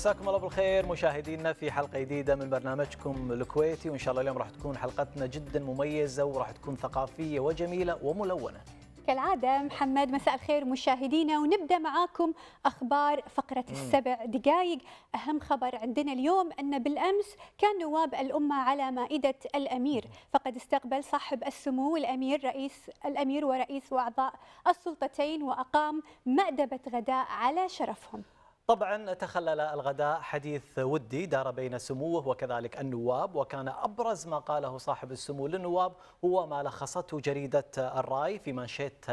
مساكم الله بالخير مشاهدينا في حلقه جديده من برنامجكم الكويتي وان شاء الله اليوم راح تكون حلقتنا جدا مميزه وراح تكون ثقافيه وجميله وملونه كالعادة محمد مساء الخير مشاهدينا ونبدأ معاكم أخبار فقرة مم. السبع دقائق أهم خبر عندنا اليوم أن بالأمس كان نواب الأمة على مائدة الأمير فقد استقبل صاحب السمو الأمير رئيس الأمير ورئيس وأعضاء السلطتين وأقام مأدبة غداء على شرفهم طبعا تخلل الغداء حديث ودي دار بين سموه وكذلك النواب وكان أبرز ما قاله صاحب السمو للنواب هو ما لخصته جريدة الرأي في منشيت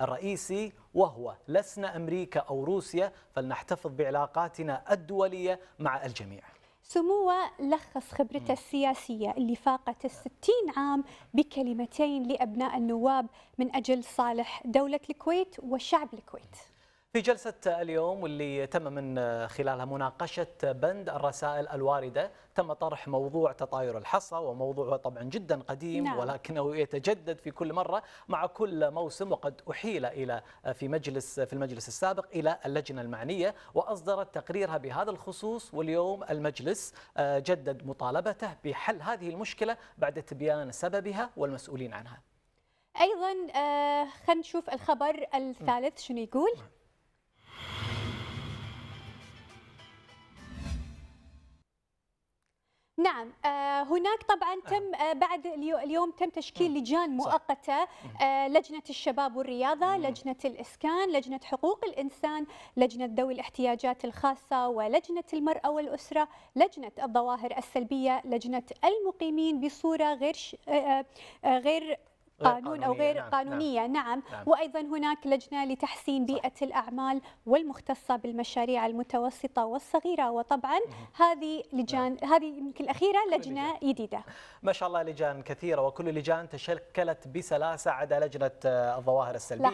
الرئيسي وهو لسنا أمريكا أو روسيا فلنحتفظ بعلاقاتنا الدولية مع الجميع سموه لخص خبرته السياسية اللي فاقت الستين عام بكلمتين لأبناء النواب من أجل صالح دولة الكويت وشعب الكويت في جلسة اليوم واللي تم من خلالها مناقشة بند الرسائل الواردة تم طرح موضوع تطاير الحصى وموضوع طبعا جدا قديم نعم. ولكنه يتجدد في كل مرة مع كل موسم وقد أحيل إلى في مجلس في المجلس السابق إلى اللجنة المعنية وأصدرت تقريرها بهذا الخصوص واليوم المجلس آه، جدد مطالبته بحل هذه المشكلة بعد تبيان سببها والمسؤولين عنها أيضا آه، خلينا نشوف الخبر الثالث شنو يقول نعم. نعم آه، هناك طبعا نعم. تم آه، بعد اليوم تم تشكيل لجان مؤقته آه، لجنه الشباب والرياضه، لجنه الاسكان، لجنه حقوق الانسان، لجنه ذوي الاحتياجات الخاصه ولجنه المراه والاسره، لجنه الظواهر السلبيه، لجنه المقيمين بصوره غير غير إيه، قانون أو غير نعم قانونية نعم،, نعم, نعم وأيضا هناك لجنة لتحسين بيئة صح. الأعمال والمختصة بالمشاريع المتوسطة والصغيرة وطبعا هذه لجان نعم. هذه يمكن الأخيرة لجنة جديدة ما شاء الله لجان كثيرة وكل لجان تشكلت بسلاسة عدا لجنة آه، الظواهر السلبية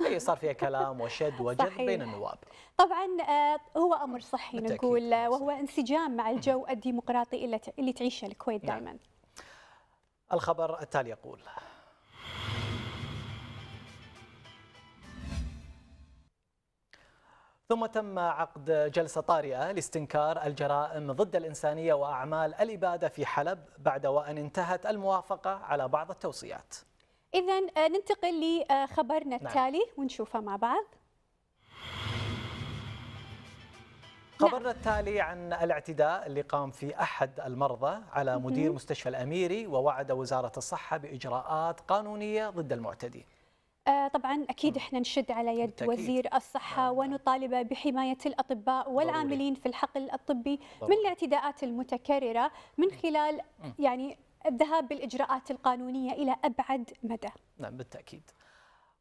اللي إيه، صار فيها كلام وشد وجذب بين النواب طبعا آه، هو أمر صحي نقول آه، وهو انسجام مع الجو الديمقراطي اللي تعيشه الكويت دائما نعم. الخبر التالي يقول ثم تم عقد جلسة طارئة لاستنكار الجرائم ضد الإنسانية وأعمال الإبادة في حلب بعد وأن انتهت الموافقة على بعض التوصيات إذا آه، ننتقل لخبرنا نعم. التالي نعم. ونشوفه مع بعض نعم. خبرنا التالي عن الاعتداء اللي قام في أحد المرضى على مدير مستشفى الأميري ووعد وزارة الصحة بإجراءات قانونية ضد المعتدي آه، طبعا اكيد نعم. احنا نشد على يد بالتأكيد. وزير الصحه نعم. ونطالب بحمايه الاطباء والعاملين في الحقل الطبي من الاعتداءات المتكرره من نعم. خلال يعني الذهاب بالاجراءات القانونيه الى ابعد مدى. نعم بالتاكيد.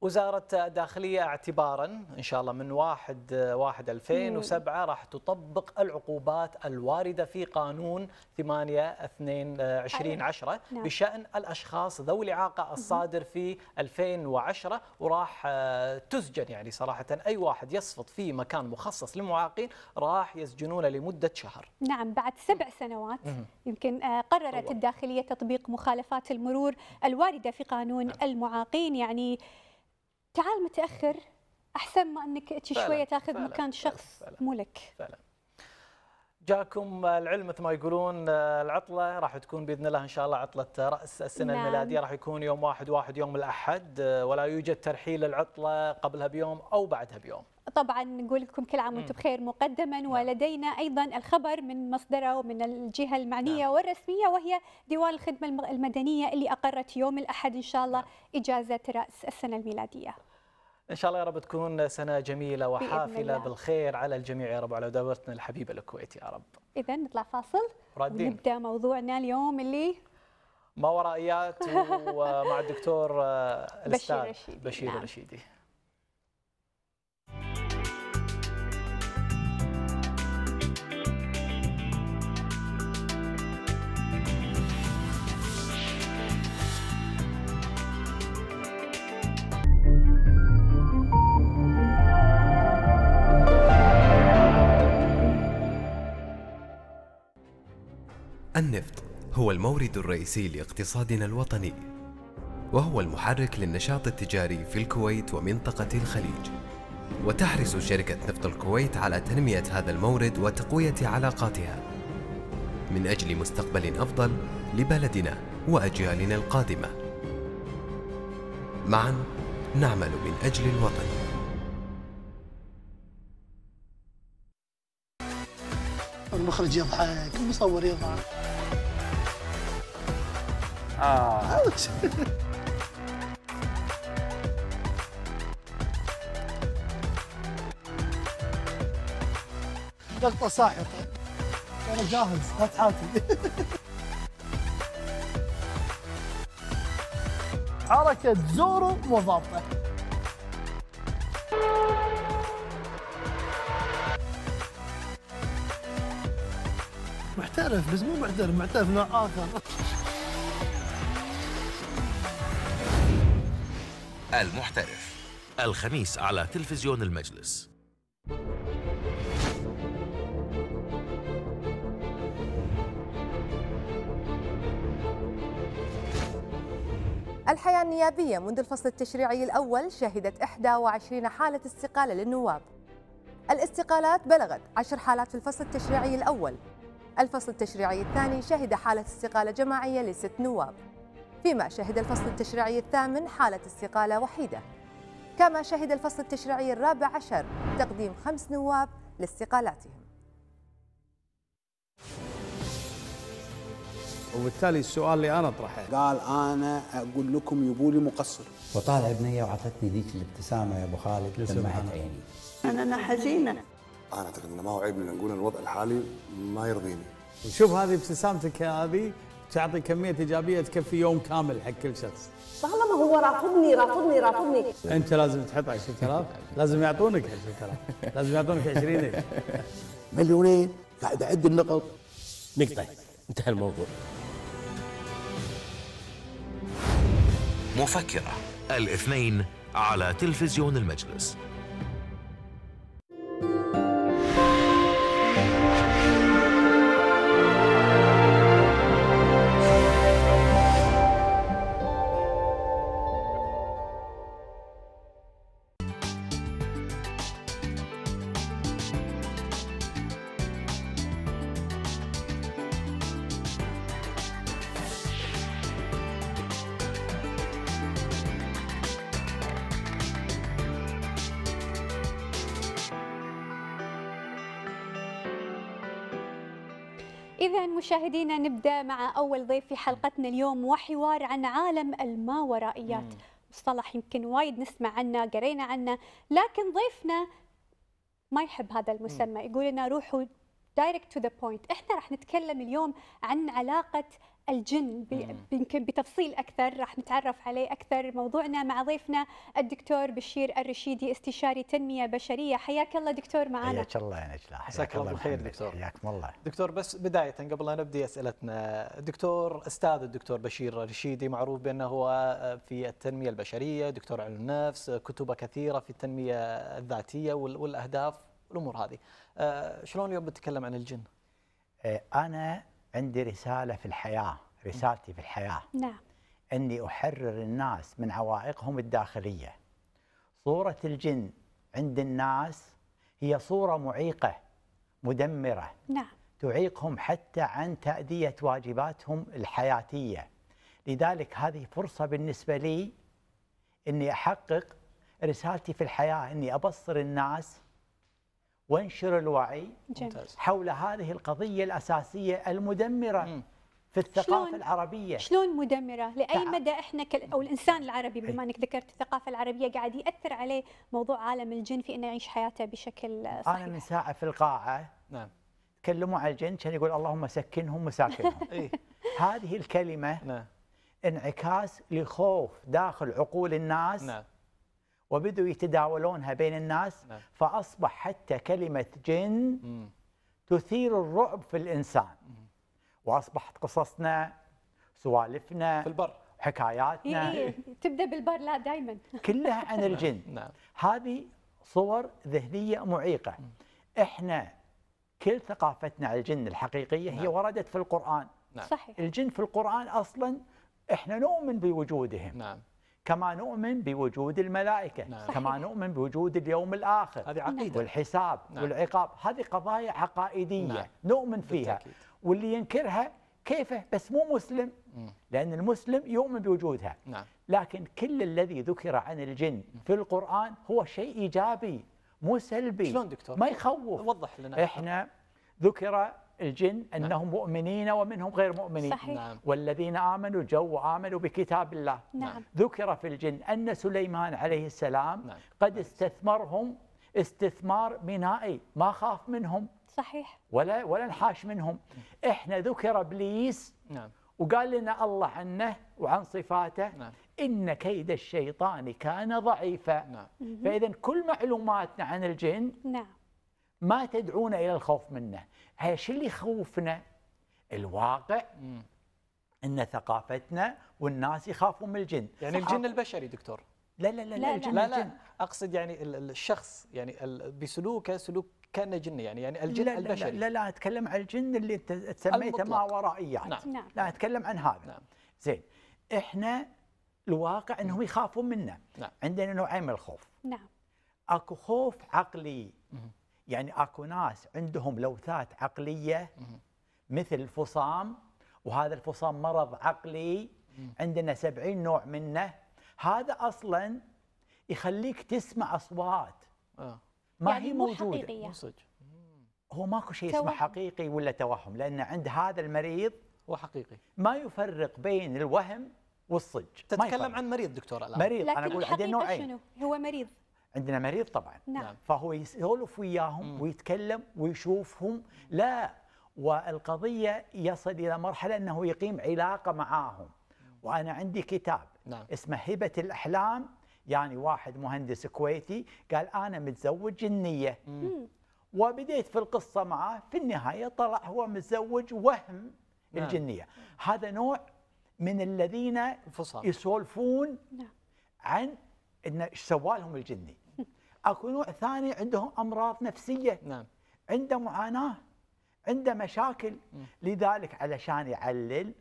وزارة الداخلية اعتبارا إن شاء الله من 1 1 2007 راح تطبق العقوبات الواردة في قانون 8 22 10 بشأن الأشخاص ذوي الإعاقة الصادر في 2010 وراح آه، تسجن يعني صراحة أي واحد يصفط في مكان مخصص للمعاقين راح يسجنونه لمدة شهر نعم بعد سبع سنوات يمكن آه، قررت الداخلية تطبيق مخالفات المرور الواردة في قانون نعم. المعاقين يعني تعال متاخر احسن ما انك تجي شويه تاخذ فعلا مكان شخص مو لك فعلا جاكم العلم مثل ما يقولون العطله راح تكون باذن الله ان شاء الله عطله راس السنه نعم. الميلاديه راح يكون يوم واحد واحد يوم الاحد ولا يوجد ترحيل العطله قبلها بيوم او بعدها بيوم. طبعا نقول لكم كل عام وانتم بخير مقدما نعم. ولدينا ايضا الخبر من مصدره ومن الجهه المعنيه نعم. والرسميه وهي ديوان الخدمه المدنيه اللي اقرت يوم الاحد ان شاء الله نعم. اجازه راس السنه الميلاديه. ان شاء الله يا رب تكون سنه جميله وحافله بالخير على الجميع يا رب وعلى دولتنا الحبيبه الكويت يا رب اذا نطلع فاصل رادين. ونبدا موضوعنا اليوم اللي ما ورائيات ومع الدكتور آه، الاستاذ بشير رشيدي, بشير نعم. رشيدي. النفط هو المورد الرئيسي لاقتصادنا الوطني وهو المحرك للنشاط التجاري في الكويت ومنطقة الخليج وتحرص شركة نفط الكويت على تنمية هذا المورد وتقوية علاقاتها من أجل مستقبل أفضل لبلدنا وأجيالنا القادمة معا نعمل من أجل الوطن المخرج يضحك المصور يضحك اه اوت لقطة ساحقة أنا جاهز لا تحاتي حركة زورو مضادة معترف بس مو معترف معترف نوع آخر المحترف الخميس على تلفزيون المجلس الحياة النيابية منذ الفصل التشريعي الأول شهدت 21 حالة استقالة للنواب الاستقالات بلغت 10 حالات في الفصل التشريعي الأول الفصل التشريعي الثاني شهد حالة استقالة جماعية لست نواب فيما شهد الفصل التشريعي الثامن حالة استقالة وحيدة كما شهد الفصل التشريعي الرابع عشر تقديم خمس نواب لاستقالاتهم وبالتالي السؤال اللي انا اطرحه قال انا اقول لكم يبولي مقصر وطالع بنيه وعطتني ذيك الابتسامه يا ابو خالد لمعت عيني انا انا حزينه انا اعتقد انه ما هو عيب ان نقول الوضع الحالي ما يرضيني شوف هذه ابتسامتك هذه تعطي كمية إيجابية تكفي يوم كامل حق كل شخص طالما هو رافضني رافضني رافضني أنت لازم تحط 10000 لازم يعطونك 10000 لازم يعطونك 20000 مليونين قاعد أعد النقط نقطة طيب، انتهى الموضوع مفكرة الاثنين على تلفزيون المجلس مشاهدينا نبدا مع اول ضيف في حلقتنا اليوم وحوار عن عالم الماورائيات مصطلح يمكن وايد نسمع عنه قرينا عنه لكن ضيفنا ما يحب هذا المسمى يقول لنا روحوا دايركت تو ذا بوينت احنا راح نتكلم اليوم عن علاقه الجن يمكن بتفصيل اكثر راح نتعرف عليه اكثر موضوعنا مع ضيفنا الدكتور بشير الرشيدي استشاري تنميه بشريه حياك الله دكتور معنا حياك الله يا نجلاء حياك الله بالخير دكتور حياكم الله دكتور بس بدايه قبل لا نبدا اسئلتنا دكتور استاذ الدكتور بشير الرشيدي معروف بانه هو في التنميه البشريه دكتور علم النفس كتبه كثيره في التنميه الذاتيه والاهداف والامور هذه آه، شلون اليوم بتتكلم عن الجن آه، انا عندي رسالة في الحياة رسالتي في الحياة نعم أني أحرر الناس من عوائقهم الداخلية صورة الجن عند الناس هي صورة معيقة مدمرة نعم تعيقهم حتى عن تأدية واجباتهم الحياتية لذلك هذه فرصة بالنسبة لي أني أحقق رسالتي في الحياة أني أبصر الناس وانشر الوعي ممتاز. حول هذه القضية الأساسية المدمرة مم. في الثقافة شلون العربية شلون مدمرة؟ لأي مدى إحنا كال أو الإنسان العربي بما إيه. أنك ذكرت الثقافة العربية قاعد يأثر عليه موضوع عالم الجن في أنه يعيش حياته بشكل صحيح أنا من ساعة في القاعة نعم تكلموا على الجن كان يقول اللهم سكنهم وساكنهم إيه. هذه الكلمة نعم انعكاس لخوف داخل عقول الناس نعم وبدوا يتداولونها بين الناس نعم. فأصبح حتى كلمة جن مم. تثير الرعب في الإنسان مم. وأصبحت قصصنا سوالفنا في البر حكاياتنا إيه إيه. تبدأ بالبر لا دائما كلها عن الجن نعم. هذه صور ذهنية معيقة مم. إحنا كل ثقافتنا على الجن الحقيقية نعم. هي وردت في القرآن نعم. صحيح. الجن في القرآن أصلا إحنا نؤمن بوجودهم نعم. كما نؤمن بوجود الملائكة نعم. كما نؤمن بوجود اليوم الآخر هذه عقيدة والحساب نعم. والعقاب هذه قضايا عقائدية نعم. نؤمن فيها بالتأكيد. واللي ينكرها كيفه بس مو مسلم لأن المسلم يؤمن بوجودها نعم. لكن كل الذي ذكر عن الجن في القرآن هو شيء إيجابي مو سلبي شلون دكتور؟ ما يخوف وضح لنا احنا ذكر الجن نعم. أنهم مؤمنين ومنهم غير مؤمنين صحيح. نعم. والذين آمنوا جو وآمنوا بكتاب الله نعم. نعم. ذكر في الجن أن سليمان عليه السلام نعم. قد استثمرهم استثمار بنائي ما خاف منهم صحيح ولا ولا انحاش منهم نعم. احنا ذكر ابليس نعم وقال لنا الله عنه وعن صفاته نعم ان كيد الشيطان كان ضعيفا نعم فاذا كل معلوماتنا عن الجن نعم ما تدعونا الى الخوف منه هي شو اللي يخوفنا الواقع ان ثقافتنا والناس يخافون من الجن يعني الجن البشري دكتور لا لا لا لا لا, لا, لا اقصد يعني الشخص يعني بسلوكه سلوك كان جن يعني يعني الجن لا البشري لا لا, لا اتكلم عن الجن اللي انت سميته ما ورائيات نعم. نعم. لا اتكلم عن هذا نعم. زين احنا الواقع انهم يخافون منا نعم. عندنا نوعين من الخوف نعم اكو خوف عقلي يعني اكو ناس عندهم لوثات عقليه مثل الفصام وهذا الفصام مرض عقلي عندنا 70 نوع منه هذا اصلا يخليك تسمع اصوات آه. ما يعني هي موجوده حقيقية. هو ماكو شيء اسمه حقيقي ولا توهم لان عند هذا المريض هو حقيقي ما يفرق بين الوهم والصج تتكلم عن مريض دكتور الان مريض لكن انا اقول عندي نوعين شنو هو مريض عندنا مريض طبعا نعم. نعم. فهو يسولف وياهم ويتكلم ويشوفهم لا والقضية يصل إلى مرحلة أنه يقيم علاقة معاهم وأنا عندي كتاب نعم. اسمه هبة الأحلام يعني واحد مهندس كويتي قال أنا متزوج جنية مم. وبديت في القصة معاه في النهاية طلع هو متزوج وهم نعم. الجنية هذا نوع من الذين يسولفون نعم. عن ان ايش سوى لهم الجني اكو نوع ثاني عندهم امراض نفسيه نعم عنده معاناه عنده مشاكل لذلك علشان يعلل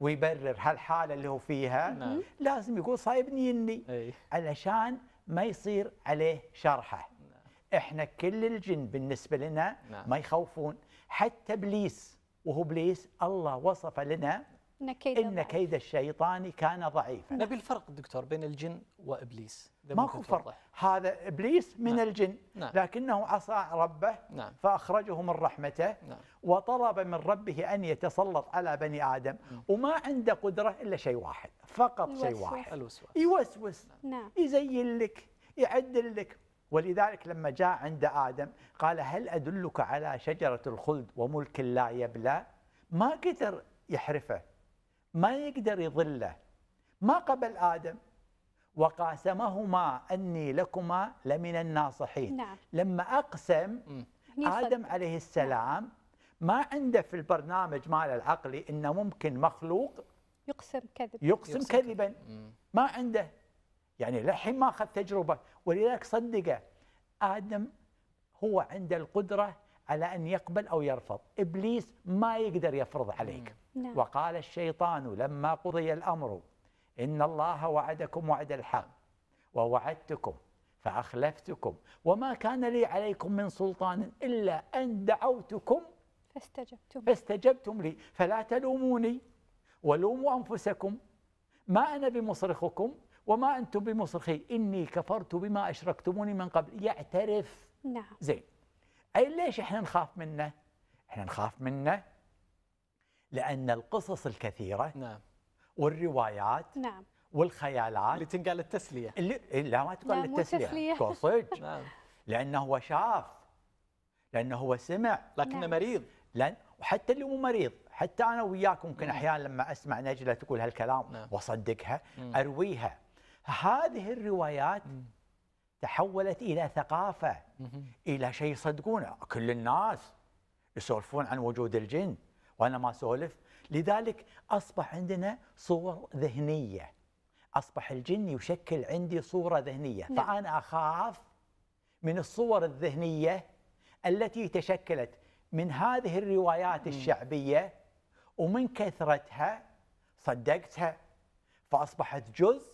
ويبرر هالحاله اللي هو فيها نعم. لازم يقول صايبني يني أي. علشان ما يصير عليه شرحه نعم. احنا كل الجن بالنسبه لنا نعم. ما يخوفون حتى ابليس وهو ابليس الله وصف لنا إن كيد, إن كيد الشيطان كان ضعيفا نبي الفرق دكتور بين الجن وإبليس ماكو فرق هذا إبليس من نعم. الجن نعم. لكنه عصى ربه نعم. فأخرجه من رحمته نعم. وطلب من ربه أن يتسلط على بني آدم نعم. وما عنده قدرة إلا شيء واحد فقط شيء واحد الوسوس يوسوس نعم. نعم. يزين لك يعدل لك ولذلك لما جاء عند آدم قال هل أدلك على شجرة الخلد وملك لا يبلى ما قدر يحرفه ما يقدر يظله ما قبل آدم وقاسمهما أني لكما لمن الناصحين نعم. لما أقسم آدم عليه نعم. السلام نعم. ما عنده في البرنامج ماله العقلي أنه ممكن مخلوق يقسم كذب يقسم, يقسم كذبا ما عنده يعني للحين ما أخذ تجربة ولذلك صدقه آدم هو عنده القدرة على أن يقبل أو يرفض إبليس ما يقدر يفرض عليك نعم. وقال الشيطان لما قضي الأمر إن الله وعدكم وعد الحق ووعدتكم فأخلفتكم وما كان لي عليكم من سلطان إلا أن دعوتكم فاستجبتم فاستجبتم لي فلا تلوموني ولوموا أنفسكم ما أنا بمصرخكم وما أنتم بمصرخي إني كفرت بما أشركتموني من قبل يعترف نعم زين أي ليش إحنا نخاف منه إحنا نخاف منه لأن القصص الكثيرة نعم والروايات نعم والخيالات اللي تنقال للتسلية اللي إيه، لا ما تقال للتسلية صدق نعم لأنه هو شاف لأنه هو سمع لكنه نعم. مريض لأن وحتى اللي مو مريض حتى أنا وياك ممكن نعم. أحيانا لما أسمع نجلة تقول هالكلام نعم. وأصدقها نعم. أرويها هذه الروايات نعم. تحولت إلى ثقافة نعم. إلى شيء يصدقونه كل الناس يسولفون عن وجود الجن وانا ما اسولف لذلك اصبح عندنا صور ذهنيه اصبح الجن يشكل عندي صوره ذهنيه نعم. فانا اخاف من الصور الذهنيه التي تشكلت من هذه الروايات الشعبيه ومن كثرتها صدقتها فاصبحت جزء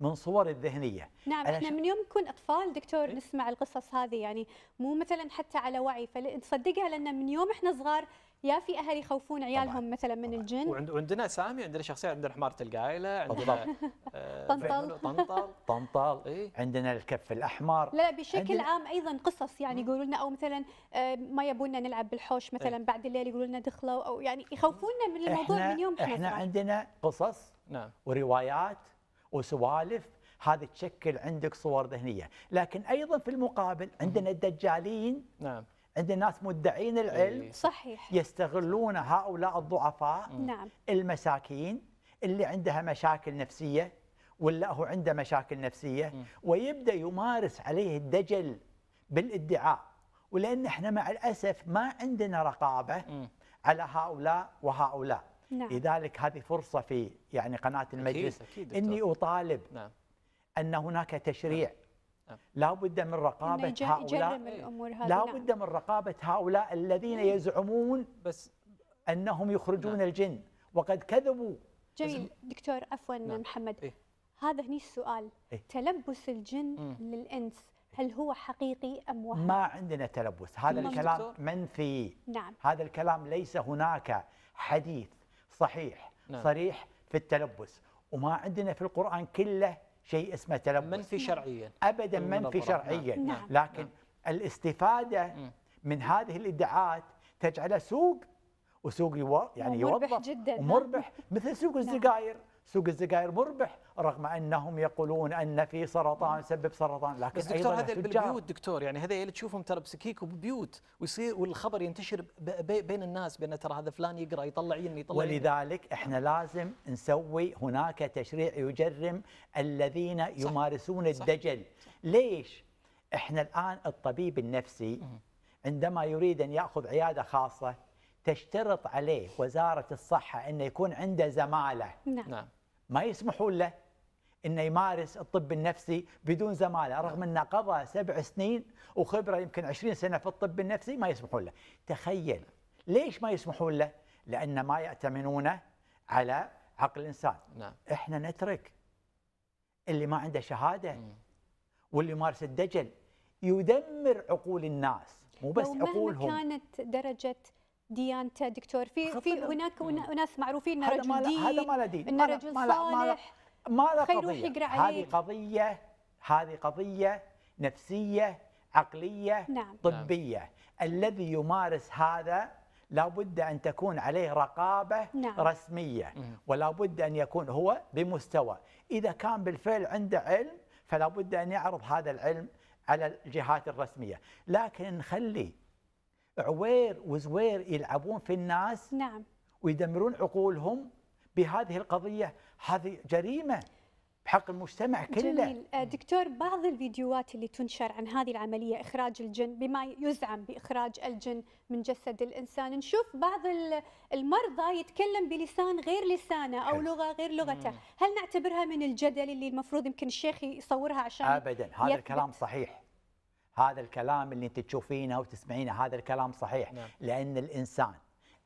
من صور الذهنيه نعم احنا ش... من يوم نكون اطفال دكتور إيه؟ نسمع القصص هذه يعني مو مثلا حتى على وعي فنصدقها لان من يوم احنا صغار يا في اهل يخوفون عيالهم مثلا من طبعاً. الجن وعندنا سامي عندنا شخصيه عندنا حماره القايله عندنا طنطل طنطل طنطل إيه؟ عندنا الكف الاحمر لا بشكل عام ايضا قصص يعني يقولوا لنا او مثلا آه، ما يبونا نلعب بالحوش إيه. مثلا إيه؟ بعد الليل يقولوا لنا دخلوا او يعني يخوفونا من الموضوع من يوم احنا عندنا قصص نعم وروايات وسوالف هذا تشكل عندك صور ذهنيه لكن ايضا في المقابل عندنا الدجالين نعم عندنا ناس مدعين العلم إيه. صحيح يستغلون هؤلاء الضعفاء نعم المساكين اللي عندها مشاكل نفسيه ولا هو عنده مشاكل نفسيه ويبدا يمارس عليه الدجل بالادعاء ولان احنا مع الاسف ما عندنا رقابه على هؤلاء وهؤلاء نعم. لذلك هذه فرصه في يعني قناه المجلس أكيد أكيد اني اطالب نعم. ان هناك تشريع نعم. نعم. لا بد من رقابة هؤلاء لا نعم. بد من رقابة هؤلاء الذين يزعمون بس أنهم يخرجون نعم. الجن وقد كذبوا جميل دكتور عفوا نعم. محمد إيه؟ هذا هني السؤال إيه؟ تلبس الجن مم. للإنس هل هو حقيقي أم وهم؟ ما عندنا تلبس هذا الكلام دكتور؟ منفي نعم. هذا الكلام ليس هناك حديث صحيح نعم. صريح في التلبس وما عندنا في القرآن كله شيء اسمه تلبس منفي شرعيا ابدا منفي شرعيا نعم. نعم. لكن نعم. الاستفاده نعم. من هذه الادعاءات تجعله سوق وسوق يعني مربح يوظف جدا مربح مثل سوق نعم. السجاير سوق السجاير مربح رغم انهم يقولون ان في سرطان يسبب سرطان لكن بس دكتور هذا بالبيوت دكتور يعني هذا اللي تشوفهم ترى بسكيك وبيوت ويصير والخبر ينتشر بين الناس بان ترى هذا فلان يقرا يطلع يني يطلع ولذلك احنا لازم نسوي هناك تشريع يجرم الذين يمارسون صح الدجل صح ليش؟ احنا الان الطبيب النفسي عندما يريد ان ياخذ عياده خاصه تشترط عليه وزارة الصحة أنه يكون عنده زمالة نعم, نعم. ما يسمحون له أنه يمارس الطب النفسي بدون زمالة رغم نعم. أنه قضى سبع سنين وخبرة يمكن عشرين سنة في الطب النفسي ما يسمحون له تخيل ليش ما يسمحون له لأن ما يأتمنونه على عقل الإنسان نعم. إحنا نترك اللي ما عنده شهادة مم. واللي يمارس الدجل يدمر عقول الناس مو بس عقولهم كانت درجه ديانته دكتور في في نعم. هناك اناس معروفين انه رجل دين هذا ما له دين انه رجل ما له ما له قضيه يقرأ هذه قضيه هذه قضيه نفسيه عقليه نعم. طبيه نعم. الذي يمارس هذا لابد ان تكون عليه رقابه نعم. رسميه ولا بد ان يكون هو بمستوى اذا كان بالفعل عنده علم فلا بد ان يعرض هذا العلم على الجهات الرسميه لكن نخلي عوير وزوير يلعبون في الناس نعم ويدمرون عقولهم بهذه القضية هذه جريمة بحق المجتمع كله جميل آه، دكتور بعض الفيديوهات اللي تنشر عن هذه العملية إخراج الجن بما يزعم بإخراج الجن من جسد الإنسان نشوف بعض المرضى يتكلم بلسان غير لسانه أو لغة غير لغته هل نعتبرها من الجدل اللي المفروض يمكن الشيخ يصورها عشان أبدا هذا يثبت. الكلام صحيح هذا الكلام اللي انت تشوفينه وتسمعينه هذا الكلام صحيح نعم. لان الانسان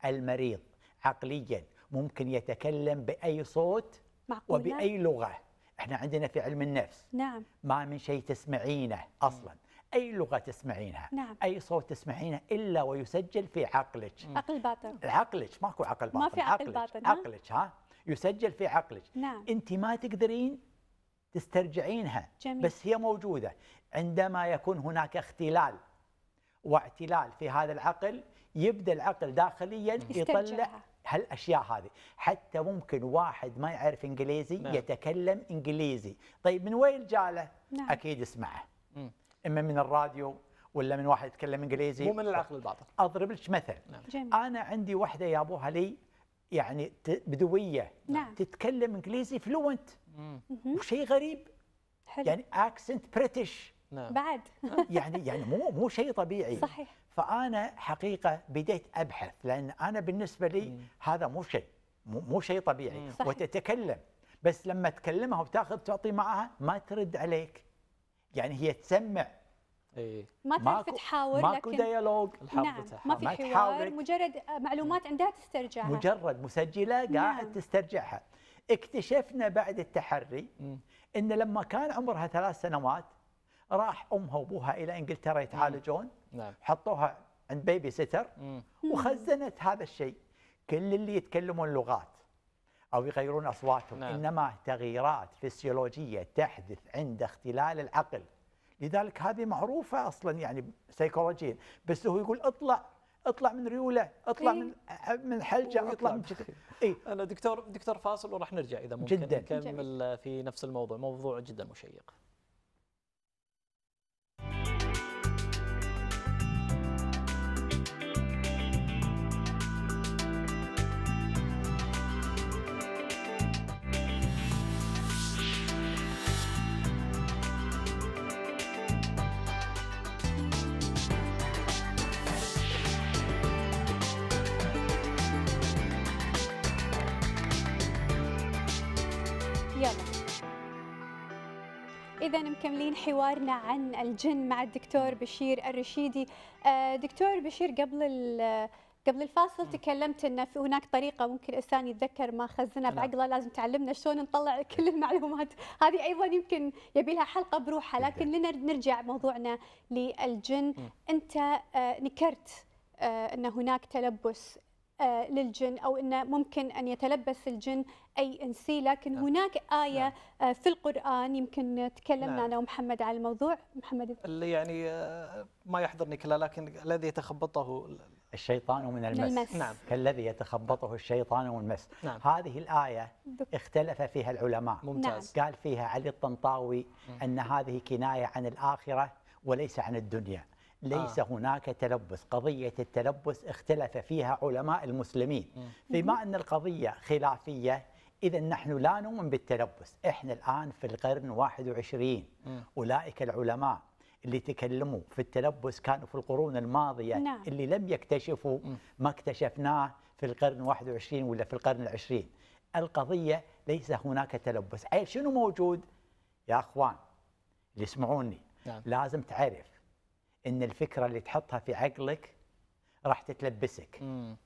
المريض عقليا ممكن يتكلم باي صوت معقول وباي نعم. لغه احنا عندنا في علم النفس نعم ما من شيء تسمعينه اصلا نعم. اي لغه تسمعينها نعم. اي صوت تسمعينه الا ويسجل في عقلك عقل باطن عقلك ماكو عقل باطن ما في عقل باطن عقلك ها يسجل في عقلك نعم. انت ما تقدرين تسترجعينها جميل. بس هي موجوده عندما يكون هناك اختلال واعتلال في هذا العقل يبدا العقل داخليا يطلع هالاشياء هذه حتى ممكن واحد ما يعرف انجليزي نعم. يتكلم انجليزي طيب من وين جاله نعم. اكيد اسمعه اما من الراديو ولا من واحد يتكلم انجليزي مو من العقل الباطن اضرب لك مثل نعم. جميل. انا عندي وحده يا ابوها لي يعني بدويه نعم. نعم. تتكلم انجليزي فلوينت وشيء غريب حلو. يعني اكسنت بريتش نعم. بعد يعني يعني مو مو شيء طبيعي صحيح فانا حقيقه بديت ابحث لان انا بالنسبه لي مم. هذا مو شيء مو, شيء طبيعي مم. وتتكلم بس لما تكلمها وتاخذ تعطي معها ما ترد عليك يعني هي تسمع إيه. ما تعرف تحاور ماكو لكن ديالوج نعم ما في حوار مجرد آه، معلومات عندها تسترجعها مجرد مسجله نعم. قاعد نعم. تسترجعها اكتشفنا بعد التحري مم. ان لما كان عمرها ثلاث سنوات راح امها وابوها الى انجلترا يتعالجون نعم. حطوها عند بيبي سيتر وخزنت هذا الشيء كل اللي يتكلمون لغات او يغيرون اصواتهم نعم. انما تغييرات فسيولوجيه تحدث عند اختلال العقل لذلك هذه معروفه اصلا يعني سيكولوجيا بس هو يقول اطلع اطلع من ريوله اطلع إيه؟ من من حلجه اطلع من اي انا دكتور دكتور فاصل وراح نرجع اذا ممكن جدا نكمل إيه. في نفس الموضوع موضوع جدا مشيق مكملين حوارنا عن الجن مع الدكتور بشير الرشيدي آه، دكتور بشير قبل قبل الفاصل تكلمت ان في هناك طريقه ممكن الانسان يتذكر ما خزنه نعم. بعقله لازم تعلمنا شلون نطلع كل المعلومات هذه ايضا يمكن يبي لها حلقه بروحها لكن نرجع موضوعنا للجن انت آه، نكرت آه، ان هناك تلبس آه، للجن أو أنه ممكن أن يتلبس الجن أي إنسي لكن نعم. هناك آية نعم. آه، في القرآن يمكن تكلمنا نعم. أنا ومحمد على الموضوع محمد اللي يعني آه، ما يحضرني كلا لكن الذي يتخبطه الشيطان من المس, المس. نعم. نعم. كالذي يتخبطه الشيطان من المس نعم. هذه الآية اختلف فيها العلماء ممتاز نعم. قال فيها علي الطنطاوي أن هذه كناية عن الآخرة وليس عن الدنيا ليس آه. هناك تلبس قضية التلبس اختلف فيها علماء المسلمين بما أن القضية خلافية إذا نحن لا نؤمن بالتلبس إحنا الآن في القرن 21 أولئك العلماء اللي تكلموا في التلبس كانوا في القرون الماضية نعم. اللي لم يكتشفوا ما اكتشفناه في القرن 21 ولا في القرن العشرين القضية ليس هناك تلبس شنو موجود يا أخوان اللي يسمعوني نعم. لازم تعرف ان الفكره اللي تحطها في عقلك راح تتلبسك مم.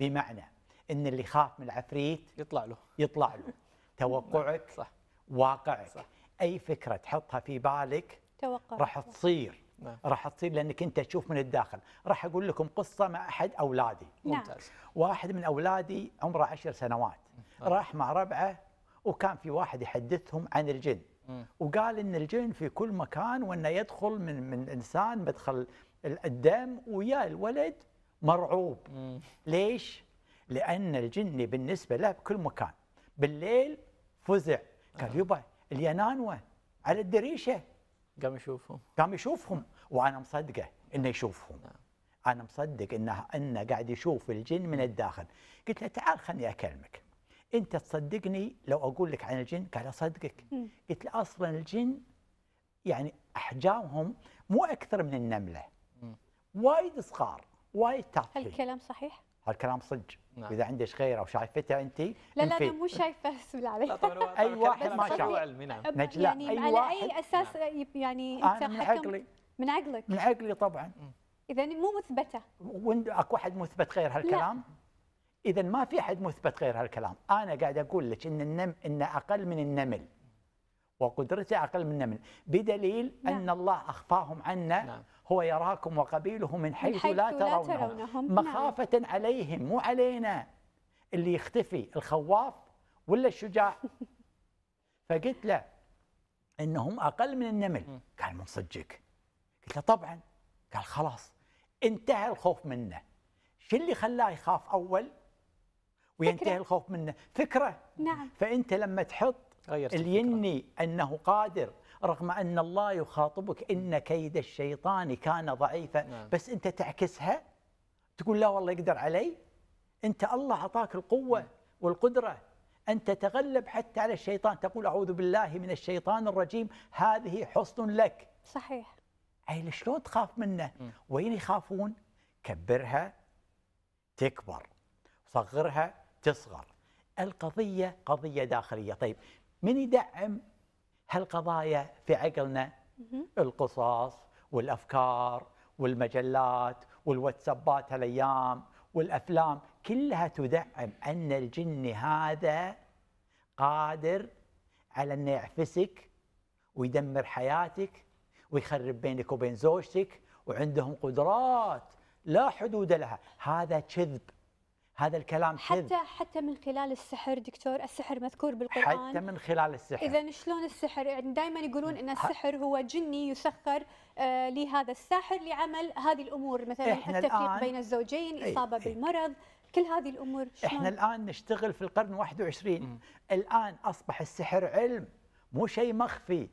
بمعنى ان اللي خاف من العفريت يطلع له يطلع له توقعك صح. واقعك صح. اي فكره تحطها في بالك توقع راح تصير نعم. راح تصير لانك انت تشوف من الداخل راح اقول لكم قصه مع احد اولادي نعم. ممتاز واحد من اولادي عمره عشر سنوات نعم. راح مع ربعه وكان في واحد يحدثهم عن الجن وقال ان الجن في كل مكان وانه يدخل من من انسان مدخل الدم ويا الولد مرعوب ليش؟ لان الجن بالنسبه له بكل مكان بالليل فزع قال آه. يبا الينانوه على الدريشه قام يشوفهم قام يشوفهم وانا مصدقه انه يشوفهم نعم. انا مصدق انه انه قاعد يشوف الجن من الداخل قلت له تعال خلني اكلمك انت تصدقني لو اقول لك عن الجن قال اصدقك قلت له اصلا الجن يعني احجامهم مو اكثر من النمله وايد صغار وايد تعطي هالكلام صحيح؟ هالكلام صدق نعم. اذا عندك غيره او شايفته انت لا لا انا مو شايفه اسم عليك اي واحد ما شاء الله يعني أي على اي اساس نعم. يعني انت من عقلي من عقلك من عقلي طبعا اذا مو مثبته اكو احد مثبت غير هالكلام لا. اذا ما في احد مثبت غير هالكلام انا قاعد اقول لك ان النم ان اقل من النمل وقدرته اقل من النمل بدليل نعم. ان الله اخفاهم عنا نعم. هو يراكم وقبيله من حيث, من حيث لا, ترونهم. ترونهم نعم. مخافه نعم. عليهم مو علينا اللي يختفي الخواف ولا الشجاع فقلت له انهم اقل من النمل قال من صدقك قلت له طبعا قال خلاص انتهى الخوف منه شو اللي خلاه يخاف اول وينتهي الخوف منه فكرة نعم فأنت لما تحط اليني أنه قادر رغم أن الله يخاطبك إن كيد الشيطان كان ضعيفا نعم. بس أنت تعكسها تقول لا والله يقدر علي أنت الله أعطاك القوة نعم. والقدرة أن تتغلب حتى على الشيطان تقول أعوذ بالله من الشيطان الرجيم هذه حصن لك صحيح أي شلون تخاف منه م. وين يخافون كبرها تكبر صغرها تصغر القضية قضية داخلية طيب من يدعم هالقضايا في عقلنا القصص والأفكار والمجلات والواتسابات هالأيام والأفلام كلها تدعم أن الجن هذا قادر على أنه يعفسك ويدمر حياتك ويخرب بينك وبين زوجتك وعندهم قدرات لا حدود لها هذا كذب هذا الكلام حتى كذب. حتى من خلال السحر دكتور السحر مذكور بالقران حتى من خلال السحر اذا شلون السحر يعني دائما يقولون ان السحر هو جني يسخر آه، لهذا الساحر لعمل هذه الامور مثلا التفريق بين الزوجين إيه، اصابه ايه بالمرض كل هذه الامور شلون؟ احنا الان نشتغل في القرن 21 م. الان اصبح السحر علم مو شيء مخفي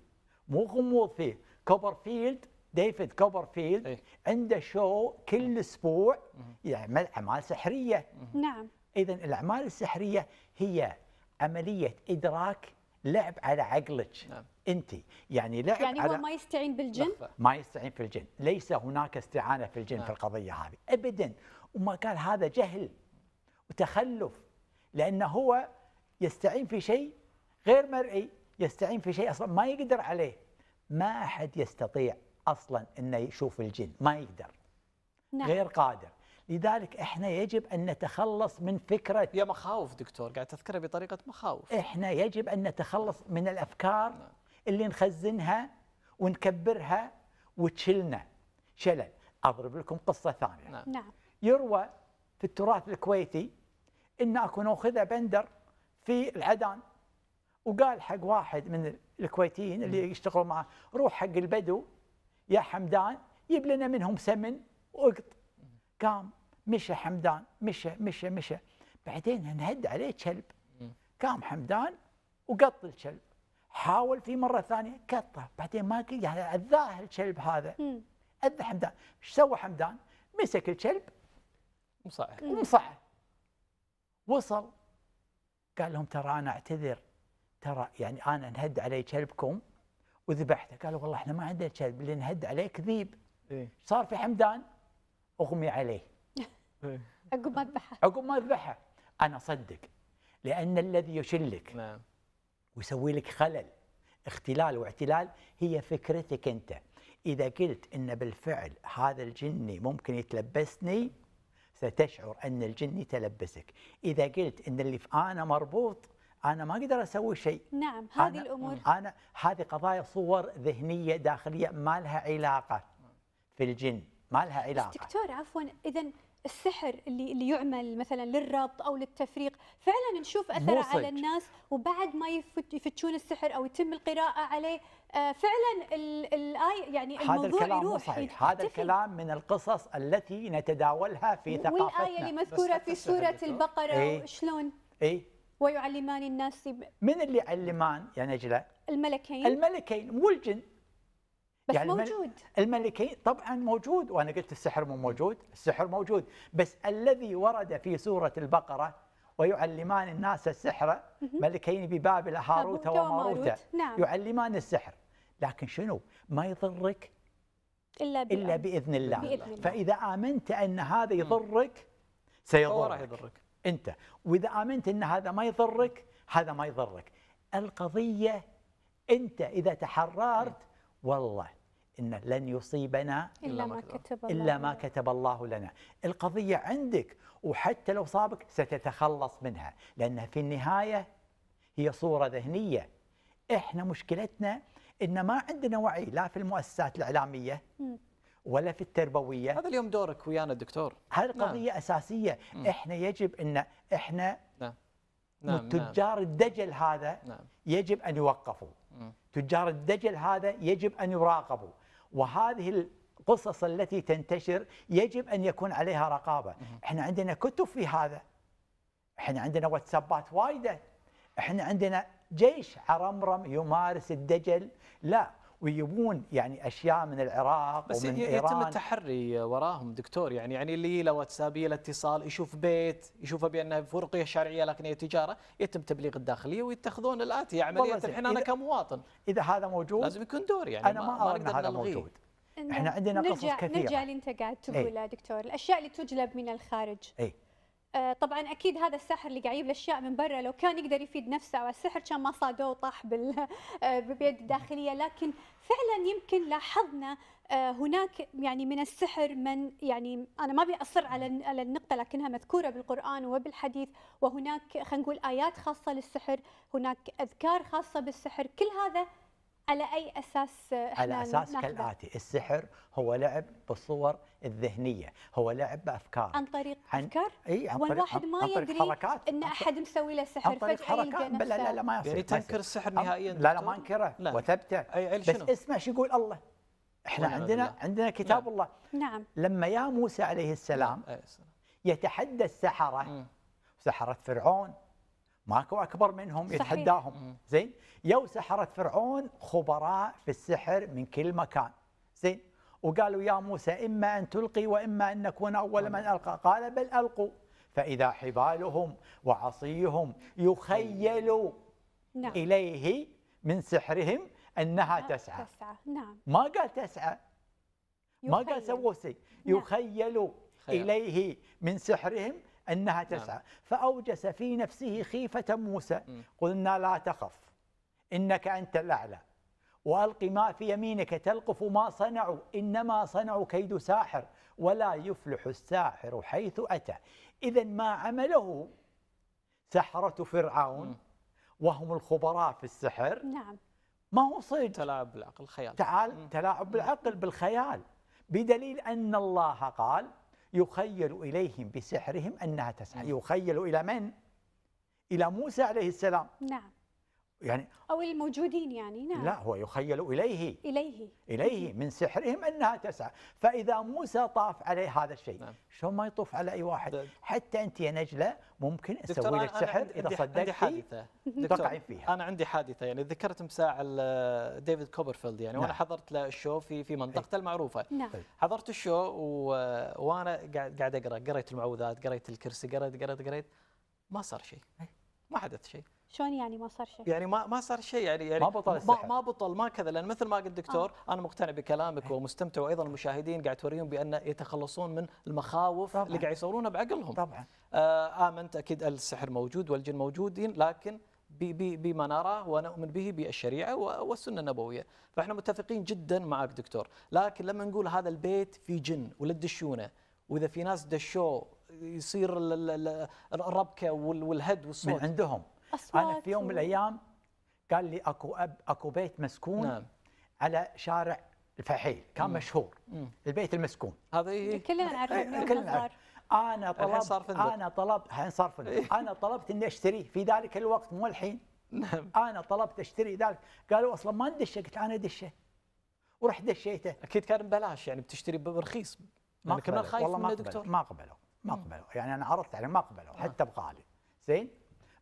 مو غموض فيه كوبرفيلد ديفيد كوبرفيلد إيه؟ عنده شو كل اسبوع يعمل اعمال سحريه نعم اذا الاعمال السحريه هي عمليه ادراك لعب على عقلك نعم. انت يعني لعب يعني على هو ما يستعين بالجن لحظة. ما يستعين في الجن ليس هناك استعانه في الجن نعم. في القضيه هذه ابدا وما قال هذا جهل وتخلف لانه هو يستعين في شيء غير مرئي يستعين في شيء اصلا ما يقدر عليه ما احد يستطيع أصلا أنه يشوف الجن ما يقدر نعم. غير قادر لذلك احنا يجب ان نتخلص من فكره يا مخاوف دكتور قاعد تذكرها بطريقه مخاوف احنا يجب ان نتخلص من الافكار نعم. اللي نخزنها ونكبرها وتشلنا شلل اضرب لكم قصه ثانيه نعم. نعم. يروى في التراث الكويتي ان اكو نوخذه بندر في العدان وقال حق واحد من الكويتيين اللي يشتغلوا معه روح حق البدو يا حمدان جيب لنا منهم سمن وقط قام مشى حمدان مشى مشى مشى بعدين انهد عليه كلب قام حمدان وقط الكلب حاول في مره ثانيه قطه بعدين ما يعني اذاه الكلب هذا اذى حمدان ايش سوى حمدان؟ مسك الكلب ومصحه ومصحه وصل قال لهم ترى انا اعتذر ترى يعني انا انهد علي كلبكم وذبحته قالوا والله احنا ما عندنا كلب اللي نهد عليه كذيب إيه؟ صار في حمدان اغمي عليه إيه. عقب ما ذبحه عقب ما ذبحه انا اصدق لان الذي يشلك نعم ويسوي لك خلل اختلال واعتلال هي فكرتك انت اذا قلت ان بالفعل هذا الجني ممكن يتلبسني ستشعر ان الجني تلبسك اذا قلت ان اللي في انا مربوط انا ما اقدر اسوي شيء نعم هذه أنا الامور انا هذه قضايا صور ذهنيه داخليه ما لها علاقه في الجن ما لها علاقه بس دكتور عفوا اذا السحر اللي اللي يعمل مثلا للربط او للتفريق فعلا نشوف اثره على الناس وبعد ما يفتشون السحر او يتم القراءه عليه آه، فعلا الاي يعني الموضوع هذا الكلام يروح صحيح هذا الكلام من القصص التي نتداولها في ثقافتنا والايه اللي مذكوره في سوره البقره إيه؟ شلون؟ اي ويعلمان الناس ب... من اللي علمان يا يعني نجلة؟ الملكين الملكين مو الجن بس يعني موجود الملكين طبعا موجود وانا قلت السحر مو موجود السحر موجود بس الذي ورد في سورة البقرة ويعلمان الناس السحر ملكين ببابل هاروت وماروت نعم. يعلمان السحر لكن شنو ما يضرك إلا, إلا بإذن الله. بإذن الله فإذا آمنت أن هذا يضرك سيضرك يضرك انت واذا امنت ان هذا ما يضرك هذا ما يضرك القضيه انت اذا تحررت والله ان لن يصيبنا الا ما كتب الله الا ما كتب الله لنا القضيه عندك وحتى لو صابك ستتخلص منها لانها في النهايه هي صوره ذهنيه احنا مشكلتنا ان ما عندنا وعي لا في المؤسسات الاعلاميه ولا في التربويه هذا اليوم دورك ويانا دكتور هذه نعم. قضيه نعم. اساسيه م. احنا يجب ان احنا نعم. نعم. نعم. تجار الدجل هذا نعم. يجب ان يوقفوا م. تجار الدجل هذا يجب ان يراقبوا وهذه القصص التي تنتشر يجب ان يكون عليها رقابه م. احنا عندنا كتب في هذا احنا عندنا واتسابات وايده احنا عندنا جيش عرمرم يمارس الدجل لا ويبون يعني اشياء من العراق بس ومن يتم ايران التحري وراهم دكتور يعني يعني اللي له واتساب له اتصال يشوف بيت يشوفه بانه في رقيه شرعيه لكن هي تجاره يتم تبليغ الداخليه ويتخذون الاتي عمليه الحين انا كمواطن اذا هذا موجود لازم يكون دور يعني انا ما, ما ارى هذا نلغيه. موجود احنا عندنا قصص كثيره نرجع اللي انت قاعد تقوله ايه؟ دكتور الاشياء اللي تجلب من الخارج اي آه، طبعا اكيد هذا الساحر اللي قاعد يجيب الاشياء من برا لو كان يقدر يفيد نفسه او السحر كان ما صادوه وطاح آه، بالبيد الداخليه لكن فعلا يمكن لاحظنا آه، هناك يعني من السحر من يعني انا ما ابي اصر على على النقطه لكنها مذكوره بالقران وبالحديث وهناك خلينا نقول ايات خاصه للسحر هناك اذكار خاصه بالسحر كل هذا على أي أساس احنا على أساس كالآتي السحر هو لعب بالصور الذهنية هو لعب بأفكار عن طريق عن أفكار؟ اي عن طريق والواحد ما عن يدري حركات. أن أحد مسوي له سحر عن طريق حركات لا لا لا ما يصير يعني تنكر السحر نهائيا لا لا ما أنكره وثبته بس اسمع شو يقول الله احنا عندنا الله. عندنا نعم. كتاب نعم. الله نعم لما يا موسى عليه السلام يتحدى السحرة سحرة فرعون ماكو اكبر منهم يتحداهم زين يو سحره فرعون خبراء في السحر من كل مكان زين وقالوا يا موسى اما ان تلقي واما ان نكون اول من القى قال بل القوا فاذا حبالهم وعصيهم يخيل نعم. اليه من سحرهم انها نعم. تسعى تسعى نعم ما قال تسعى ما قال سووا شيء نعم. يخيل اليه من سحرهم أنها نعم. تسعى فأوجس في نفسه خيفة موسى قلنا لا تخف إنك أنت الأعلى وألق ما في يمينك تلقف ما صنعوا إنما صنعوا كيد ساحر ولا يفلح الساحر حيث أتى إذا ما عمله سحرة فرعون وهم الخبراء في السحر نعم ما هو صدق تلاعب بالعقل الخيال تعال تلاعب بالعقل بالخيال بدليل أن الله قال يخيل إليهم بسحرهم أنها تسعى يخيل إلى من؟ إلى موسى عليه السلام نعم يعني أو الموجودين يعني نعم لا هو يخيل إليه إليه إليه من سحرهم أنها تسعى فإذا موسى طاف عليه هذا الشيء نعم. شو ما يطوف على أي واحد ده. حتى أنت يا نجلة ممكن أسوي لك سحر إذا صدقتي حادثة تقعين فيها أنا عندي حادثة يعني ذكرت مساعل ديفيد كوبرفيلد يعني نعم. وأنا حضرت له الشو في في منطقته إيه. المعروفة نعم. طيب. حضرت الشو وأنا قاعد قاعد أقرأ قريت المعوذات قريت الكرسي قريت قريت قريت ما صار شيء إيه. ما حدث شيء شلون يعني ما صار شيء؟ يعني ما ما صار شيء يعني يعني ما بطل السحر. ما بطل ما كذا لان مثل ما قلت دكتور آه. انا مقتنع بكلامك ومستمتع وايضا المشاهدين قاعد توريهم بان يتخلصون من المخاوف طبعًا. اللي قاعد يصورونها بعقلهم طبعا آه امنت اكيد السحر موجود والجن موجودين لكن بما نراه ونؤمن به بالشريعه والسنه النبويه، فاحنا متفقين جدا معك دكتور، لكن لما نقول هذا البيت في جن ولا تدشونه، واذا في ناس دشوه يصير الربكه والهد والصوت من عندهم أصوات أنا في يوم من و... الأيام قال لي أكو أب أكو بيت مسكون نعم. على شارع الفحيل كان مم. مشهور مم. البيت المسكون هذا إيه؟ إيه، كلنا نعرفه إيه، كلنا نعرف انا طلبت صار فندق. انا طلبت الحين صار فندق انا طلبت اني اشتريه في ذلك الوقت مو الحين نعم انا طلبت اشتري ذلك قالوا اصلا ما ندشه قلت انا دشه ورحت دشيته اكيد كان ببلاش يعني بتشتري برخيص ما يعني كمان خايف والله من ما قبلوا ما قبلوا ما قبلوا يعني انا عرضت عليه ما قبلوا حتى آه. بغالي زين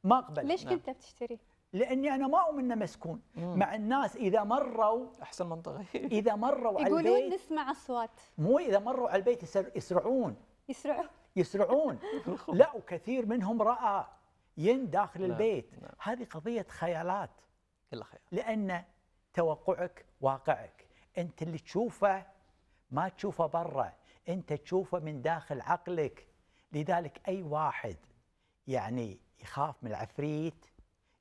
ما أقبل ليش نعم. كنت بتشتري؟ لاني انا ما اؤمن مسكون مع الناس اذا مروا احسن منطقه اذا مروا على البيت يقولون نسمع اصوات مو اذا مروا على البيت يسرعون يسرعون يسرعون لا وكثير منهم راى ين داخل نعم، البيت نعم. هذه قضيه خيالات كلها خيال لان توقعك واقعك انت اللي تشوفه ما تشوفه برا انت تشوفه من داخل عقلك لذلك اي واحد يعني يخاف من العفريت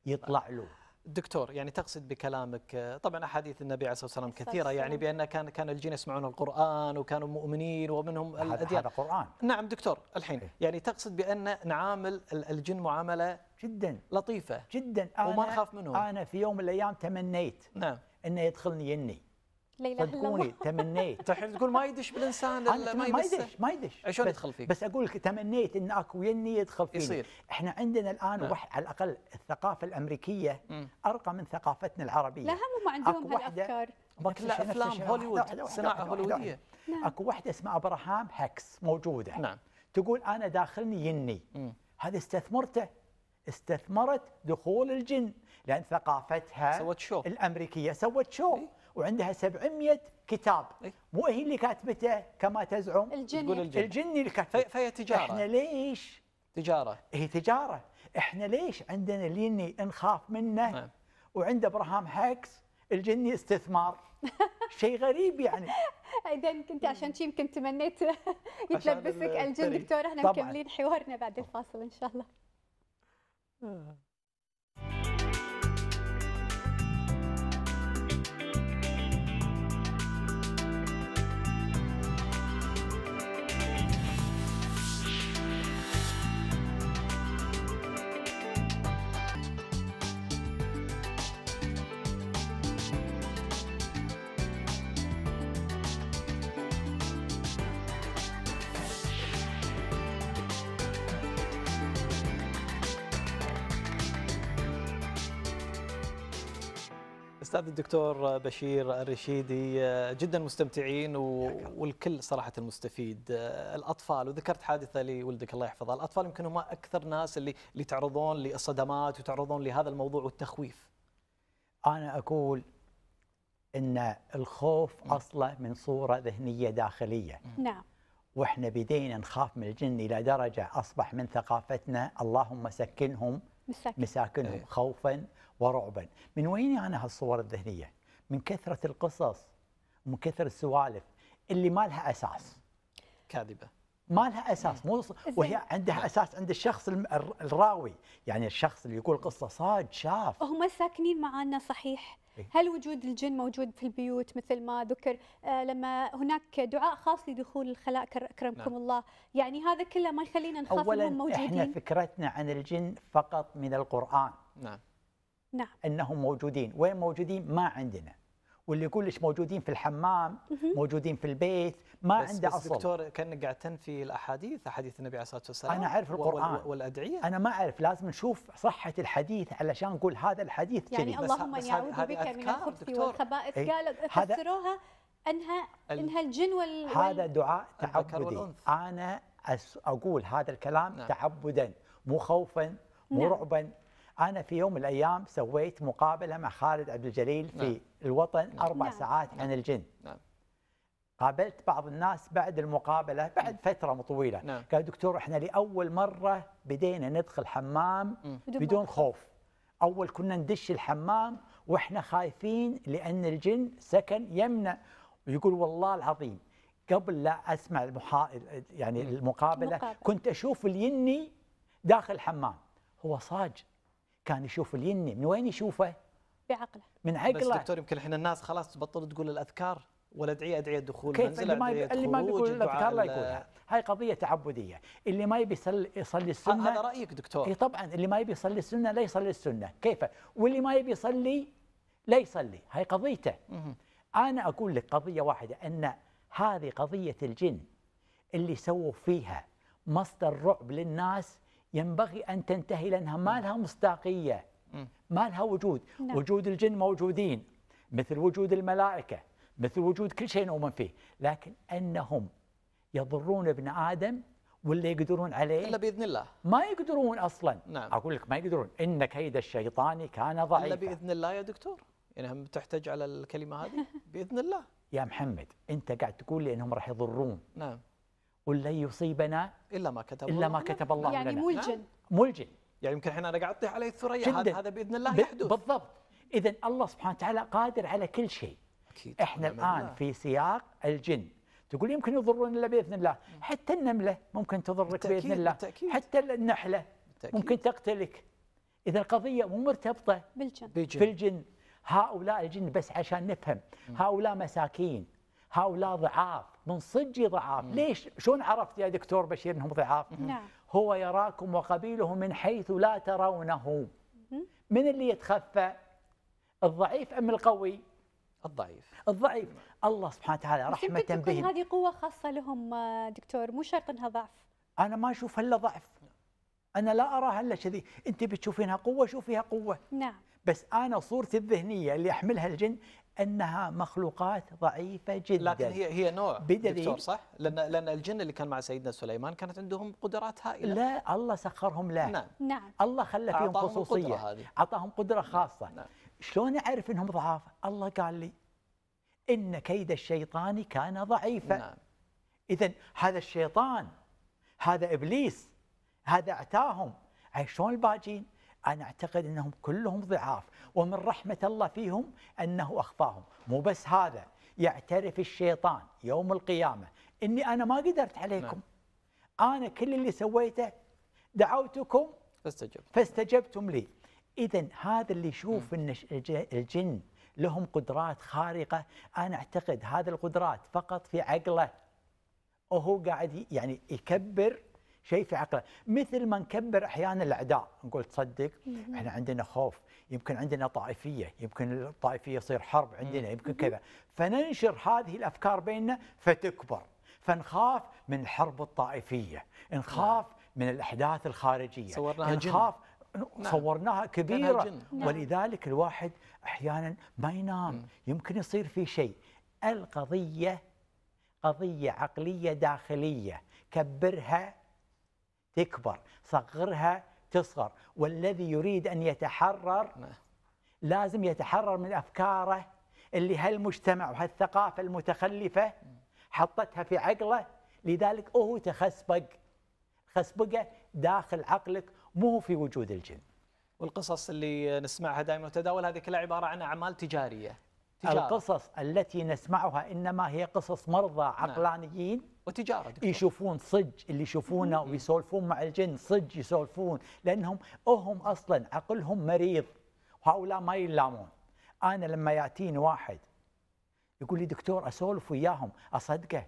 يطلع طيب. له دكتور يعني تقصد بكلامك طبعا احاديث النبي عليه الصلاه والسلام كثيره يعني بان كان كان الجن يسمعون القران وكانوا مؤمنين ومنهم الاديان هذا قران نعم دكتور الحين إيه. يعني تقصد بان نعامل الجن معامله جدا لطيفه جدا وما نخاف منهم انا في يوم من الايام تمنيت نعم انه يدخلني يني ليلى اله الا تمنيت الحين تقول ما يدش بالانسان ما يدش ما يدش شلون يدخل فيك؟ بس اقول لك تمنيت ان اكو ويني يدخل فيك يصير احنا عندنا الان نعم. وح على الاقل الثقافه الامريكيه م. ارقى من ثقافتنا العربيه لا هم ما عندهم هالافكار كلها افلام هوليوود صناعه هوليووديه نعم. اكو واحده اسمها ابراهام هكس موجوده نعم تقول انا داخلني يني هذا استثمرته استثمرت دخول الجن لان ثقافتها سوت شو الامريكيه سوت شو إيه؟ وعندها 700 كتاب مو هي اللي كاتبته كما تزعم الجني الجني, الجني اللي كاتبته فهي تجاره احنا ليش تجاره هي تجاره احنا ليش عندنا ليني نخاف منه نعم. وعند ابراهام هاكس الجني استثمار شيء غريب يعني اذا كنت عشان شي يمكن تمنيت يتلبسك الجن دكتور احنا مكملين حوارنا بعد الفاصل ان شاء الله آه. دكتور بشير الرشيدي جدا مستمتعين والكل صراحة المستفيد الأطفال وذكرت حادثة لولدك الله يحفظه الأطفال يمكن هم أكثر ناس اللي, اللي تعرضون للصدمات وتعرضون لهذا الموضوع والتخويف أنا أقول أن الخوف نعم. أصله من صورة ذهنية داخلية نعم واحنا بدينا نخاف من الجن الى درجه اصبح من ثقافتنا اللهم سكنهم مساكنهم, مساكنهم خوفا ورعبا من وين يعني هالصور الذهنية من كثرة القصص من كثرة السوالف اللي ما لها أساس كاذبة ما لها اساس مو إيه، وهي عندها اساس عند الشخص الراوي يعني الشخص اللي يقول قصه صاد شاف هم ساكنين معانا صحيح إيه. هل وجود الجن موجود في البيوت مثل ما ذكر آه لما هناك دعاء خاص لدخول الخلاء اكرمكم نعم. الله يعني هذا كله ما يخلينا نخاف أولاً موجودين اولا احنا فكرتنا عن الجن فقط من القران نعم نعم. أنهم موجودين وين موجودين ما عندنا واللي يقول كلش موجودين في الحمام موجودين في البيت ما بس عنده بس اصل دكتور كانك قاعد تنفي الاحاديث احاديث النبي عليه الصلاه والسلام انا اعرف القران والادعيه انا ما اعرف لازم نشوف صحه الحديث علشان نقول هذا الحديث يعني كذي. اللهم اني اعوذ بك من الخبث والخبائث ايه؟ قالوا فسروها انها انها الجن وال هذا دعاء تعبدي انا اقول هذا الكلام نعم. تعبدا مو خوفا مو نعم. رعبا انا في يوم من الايام سويت مقابله مع خالد عبد الجليل في نعم. الوطن نعم. اربع نعم. ساعات نعم. عن الجن نعم. قابلت بعض الناس بعد المقابله بعد م. نعم. فتره طويله نعم. قال دكتور احنا لاول مره بدينا ندخل حمام م. بدون خوف اول كنا ندش الحمام واحنا خايفين لان الجن سكن يمنع ويقول والله العظيم قبل لا اسمع المحا... يعني المقابله كنت اشوف اليني داخل الحمام هو صاج كان يشوف اليني من وين يشوفه؟ بعقله من عقله بس دكتور يمكن الحين الناس خلاص تبطل تقول الاذكار والادعيه ادعيه دخول كيف اللي ما اللي ما بيقول الاذكار لا يقولها هاي قضيه تعبديه اللي ما يبي يصلي السنه هذا رايك دكتور اي طبعا اللي ما يبي يصلي السنه لا يصلي السنه كيف واللي ما يبي يصلي لا يصلي هاي قضيته انا اقول لك قضيه واحده ان هذه قضيه الجن اللي سووا فيها مصدر رعب للناس ينبغي أن تنتهي لأنها ما لها مصداقية ما لها وجود نعم. وجود الجن موجودين مثل وجود الملائكة مثل وجود كل شيء نؤمن فيه لكن أنهم يضرون ابن آدم ولا يقدرون عليه الا باذن الله ما يقدرون اصلا نعم. اقول لك ما يقدرون ان كيد الشيطان كان ضعيفا الا باذن الله يا دكتور يعني تحتاج على الكلمه هذه باذن الله يا محمد انت قاعد تقول لي انهم راح يضرون نعم قل لن يصيبنا الا ما كتب الا ما كتب الله يعني لنا يعني ملجم نعم. ملجم يعني يمكن احنا انا قاعد اطيح عليه الثريا هذا هذا باذن الله يحدث بالضبط اذا الله سبحانه وتعالى قادر على كل شيء أكيد احنا نعم. الان الله. في سياق الجن تقول يمكن يضرون الا باذن الله نعم. حتى النمله ممكن تضرك باذن الله بتأكيد. حتى النحله بتأكيد. ممكن تقتلك اذا القضيه مو مرتبطه بالجن في الجن هؤلاء الجن بس عشان نفهم هؤلاء مساكين هؤلاء ضعاف من صدق ضعاف ليش شلون عرفت يا دكتور بشير انهم ضعاف نعم. هو يراكم وقبيله من حيث لا ترونه من اللي يتخفى الضعيف ام القوي الضعيف الضعيف الله سبحانه وتعالى رحمه به هذه قوه خاصه لهم آه، دكتور مو شرط انها ضعف انا ما اشوف الا ضعف انا لا اراها الا كذي انت بتشوفينها قوه شوفيها قوه نعم بس انا صورتي الذهنيه اللي يحملها الجن انها مخلوقات ضعيفه جدا لكن هي هي نوع دكتور صح؟ لان لان الجن اللي كان مع سيدنا سليمان كانت عندهم قدرات هائله لا الله سخرهم له نعم نعم الله خلى فيهم خصوصيه اعطاهم قدره خاصه نعم. شلون اعرف انهم ضعاف؟ الله قال لي ان كيد الشيطان كان ضعيفا نعم اذا هذا الشيطان هذا ابليس هذا اعتاهم شلون الباجين؟ انا اعتقد انهم كلهم ضعاف ومن رحمة الله فيهم أنه أخفاهم مو بس هذا يعترف الشيطان يوم القيامة إني أنا ما قدرت عليكم نعم. أنا كل اللي سويته دعوتكم فاستجبت. فاستجبتم لي إذا هذا اللي يشوف أن الجن لهم قدرات خارقة أنا أعتقد هذه القدرات فقط في عقله وهو قاعد يعني يكبر شيء في عقله مثل ما نكبر احيانا الاعداء نقول تصدق احنا عندنا خوف يمكن عندنا طائفيه يمكن الطائفيه يصير حرب عندنا يمكن كذا فننشر هذه الافكار بيننا فتكبر فنخاف من الحرب الطائفيه نخاف نعم. من الاحداث الخارجيه صورناها نخاف نعم. صورناها كبيره نعم. ولذلك الواحد احيانا ما ينام يمكن يصير في شيء القضيه قضيه عقليه داخليه كبرها تكبر صغرها تصغر والذي يريد أن يتحرر نعم. لازم يتحرر من أفكاره اللي هالمجتمع وهالثقافة المتخلفة حطتها في عقله لذلك هو تخسبق خسبقه داخل عقلك مو في وجود الجن والقصص اللي نسمعها دائما وتداول هذه كلها عبارة عن أعمال تجارية تجارة. القصص التي نسمعها إنما هي قصص مرضى عقلانيين وتجاره دكتور. يشوفون صج اللي يشوفونه ويسولفون مع الجن صج يسولفون لانهم هم اصلا عقلهم مريض وهؤلاء ما يلامون انا لما ياتيني واحد يقول لي دكتور اسولف وياهم اصدقه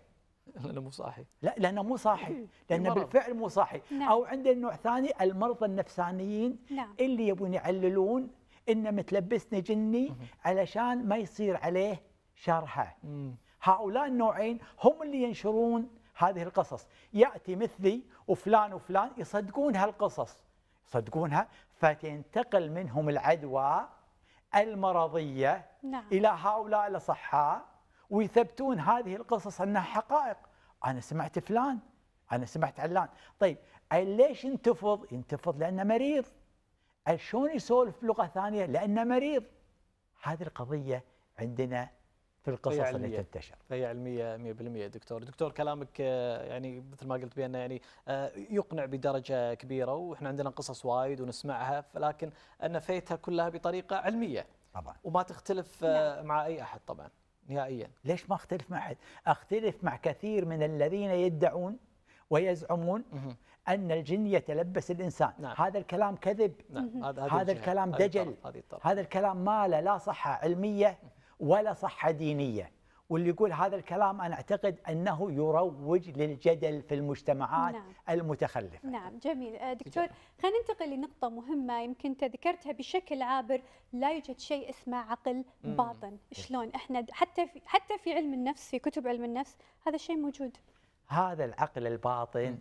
لانه مو صاحي لا لانه مو صاحي لانه بالفعل مو صاحي نعم. او عندنا نوع ثاني المرضى النفسانيين نعم. اللي يبون يعللون انه متلبسني جني علشان ما يصير عليه شرحه هؤلاء النوعين هم اللي ينشرون هذه القصص يأتي مثلي وفلان وفلان يصدقون هالقصص يصدقونها فتنتقل منهم العدوى المرضية نعم. إلى هؤلاء الأصحاء ويثبتون هذه القصص أنها حقائق أنا سمعت فلان أنا سمعت علان طيب ليش ينتفض ينتفض لأنه مريض شلون يسولف بلغة ثانية لأنه مريض هذه القضية عندنا في القصص اللي تنتشر هي علميه 100% دكتور دكتور كلامك آه، يعني مثل ما قلت بان يعني آه، يقنع بدرجه كبيره واحنا عندنا قصص وايد ونسمعها لكن ان فيتها كلها بطريقه علميه طبعا وما تختلف آه، نعم. مع اي احد طبعا نهائيا ليش ما اختلف مع احد اختلف مع كثير من الذين يدعون ويزعمون مه. أن الجن يتلبس الإنسان نعم. هذا الكلام كذب نعم. هذا الكلام دجل هذا الكلام ما له لا صحة علمية ولا صحة دينية واللي يقول هذا الكلام أنا أعتقد أنه يروج للجدل في المجتمعات نعم. المتخلفة نعم جميل آه، دكتور خلينا ننتقل لنقطة مهمة يمكن تذكرتها بشكل عابر لا يوجد شيء اسمه عقل مم. باطن شلون إحنا حتى في حتى في علم النفس في كتب علم النفس هذا الشيء موجود هذا العقل الباطن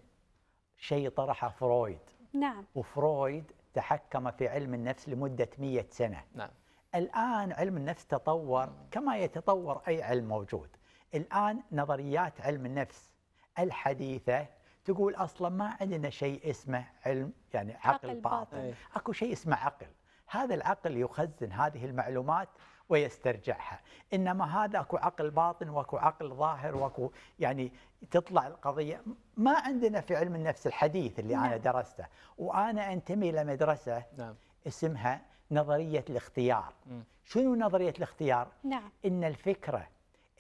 شيء طرحه فرويد نعم وفرويد تحكم في علم النفس لمدة 100 سنة نعم الآن علم النفس تطور كما يتطور أي علم موجود الآن نظريات علم النفس الحديثة تقول أصلا ما عندنا شيء اسمه علم يعني عقل, عقل باطن أكو شيء اسمه عقل هذا العقل يخزن هذه المعلومات ويسترجعها إنما هذا أكو عقل باطن وأكو عقل ظاهر وأكو يعني تطلع القضية ما عندنا في علم النفس الحديث اللي نعم. أنا درسته وأنا أنتمي لمدرسة نعم. اسمها نظرية الاختيار م. شنو نظرية الاختيار؟ نعم. إن الفكرة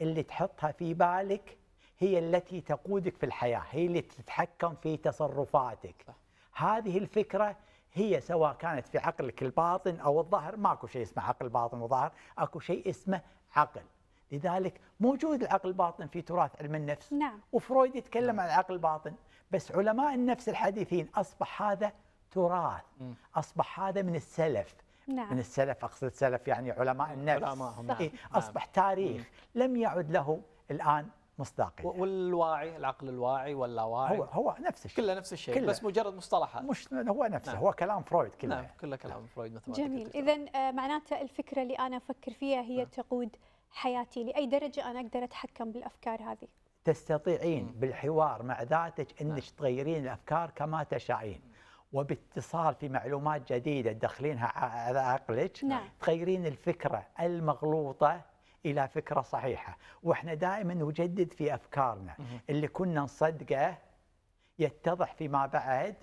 اللي تحطها في بالك هي التي تقودك في الحياة هي اللي تتحكم في تصرفاتك صح. هذه الفكرة هي سواء كانت في عقلك الباطن أو الظاهر ماكو شيء اسمه عقل باطن وظاهر أكو شيء اسمه عقل لذلك موجود العقل الباطن في تراث علم النفس نعم. وفرويد يتكلم نعم. عن العقل الباطن بس علماء النفس الحديثين أصبح هذا تراث م. أصبح هذا من السلف نعم. من السلف أقصد السلف يعني علماء النفس علماءهم نعم. إيه، نعم. أصبح تاريخ مم. لم يعد له الآن مصداقية والواعي العقل الواعي واللاواعي هو هو نفس الشيء كله نفس الشيء كله بس مجرد مصطلحات مش هو نفسه نعم. هو كلام فرويد كله نعم كله كلام نعم. فرويد مثل جميل إذا آه، معناته الفكرة اللي أنا أفكر فيها هي نعم. تقود حياتي لأي درجة أنا أقدر أتحكم بالأفكار هذه تستطيعين بالحوار مع ذاتك أنك نعم. تغيرين الأفكار كما تشائين وباتصال في معلومات جديده تدخلينها على عقلك نعم. تغيرين الفكره المغلوطه الى فكره صحيحه واحنا دائما نجدد في افكارنا مه. اللي كنا نصدقه يتضح فيما بعد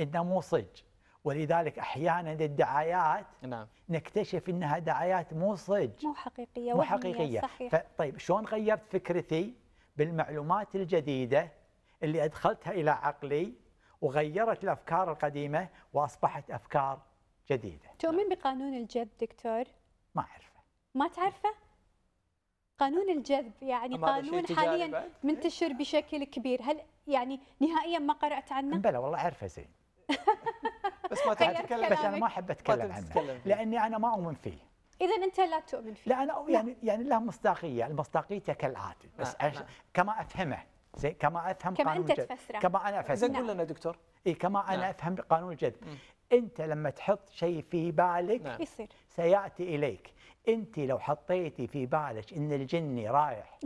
انه مو صدق ولذلك احيانا الدعايات نعم. نكتشف انها دعايات مو صدق مو حقيقيه مو حقيقيه صحيح. طيب شلون غيرت فكرتي بالمعلومات الجديده اللي ادخلتها الى عقلي وغيرت الافكار القديمه واصبحت افكار جديده. تؤمن بقانون الجذب دكتور؟ ما اعرفه. ما تعرفه؟ قانون الجذب يعني قانون حاليا منتشر بشكل كبير، هل يعني نهائيا ما قرات عنه؟ بلى والله اعرفه زين. بس ما تتكلم بس انا ما احب اتكلم عنه لاني انا ما اؤمن فيه. اذا انت لا تؤمن فيه. لا انا يعني،, يعني لا. يعني له مصداقيه، مصداقيته كالاتي بس لا. لا. كما افهمه. زي كما افهم كما قانون انت الجذب تفسره كما انا افسره زين قول لنا دكتور اي كما نعم. انا افهم قانون الجذب نعم. انت لما تحط شيء في بالك نعم. يصير سياتي اليك انت لو حطيتي في بالك ان الجني رايح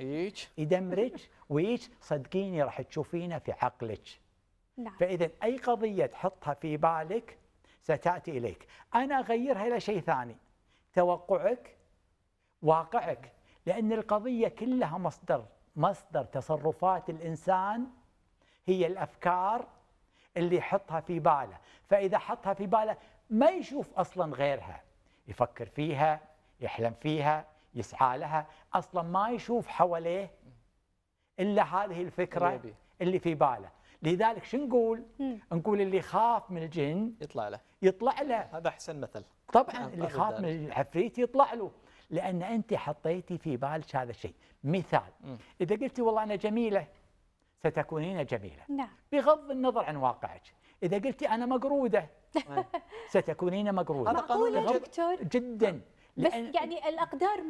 هيج يدمرك ويج صدقيني راح تشوفينه في عقلك نعم فاذا اي قضيه تحطها في بالك ستاتي اليك انا اغيرها الى شيء ثاني توقعك واقعك لان القضيه كلها مصدر مصدر تصرفات الإنسان هي الأفكار اللي يحطها في باله فإذا حطها في باله ما يشوف أصلا غيرها يفكر فيها يحلم فيها يسعى لها أصلا ما يشوف حواليه إلا هذه الفكرة اللي في باله لذلك شو نقول نقول اللي خاف من الجن يطلع له يطلع له هذا أحسن مثل طبعا اللي خاف من العفريت يطلع له لأن أنت حطيتي في بالك هذا الشيء مثال إذا قلتي والله أنا جميلة ستكونين جميلة نعم. بغض النظر عن واقعك إذا قلتي أنا مقرودة ستكونين مقرودة معقولة دكتور جدا نعم. بس يعني الأقدار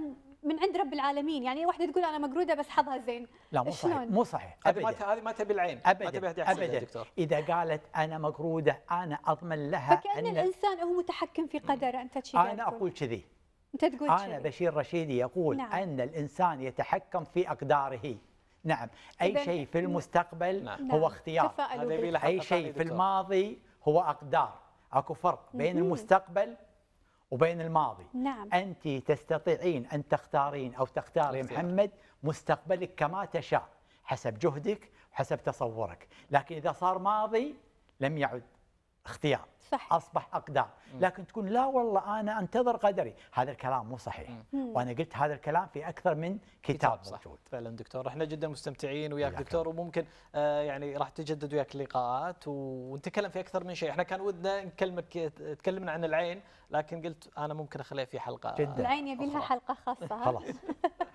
من عند رب العالمين يعني واحدة تقول أنا مقرودة بس حظها زين لا مو صحيح مو صحيح أبدا هذه ما تبي العين أبدا ما تبي أبدا دكتور إذا قالت أنا مقرودة أنا أضمن لها فكأن أن الإنسان هو متحكم في قدره أنت أنا أقول كذي أنت تقول أنا شيء. بشير رشيدي يقول نعم. أن الإنسان يتحكم في أقداره نعم أي شيء في المستقبل نعم. هو نعم. اختيار أي شيء في الماضي هو أقدار أكو فرق بين المستقبل وبين الماضي نعم. أنت تستطيعين أن تختارين أو تختاري محمد مستقبلك كما تشاء حسب جهدك وحسب تصورك لكن إذا صار ماضي لم يعد اختيار صح. اصبح اقدام لكن تكون لا والله انا انتظر قدري هذا الكلام مو صحيح مم. وانا قلت هذا الكلام في اكثر من كتاب, كتاب موجود صح. فعلا دكتور احنا جدا مستمتعين وياك دكتور, دكتور وممكن آه يعني راح تجدد وياك اللقاءات ونتكلم في اكثر من شيء احنا كان ودنا نكلمك تكلمنا عن العين لكن قلت انا ممكن اخليها في حلقه جدا. العين يبي لها حلقه خاصه خلاص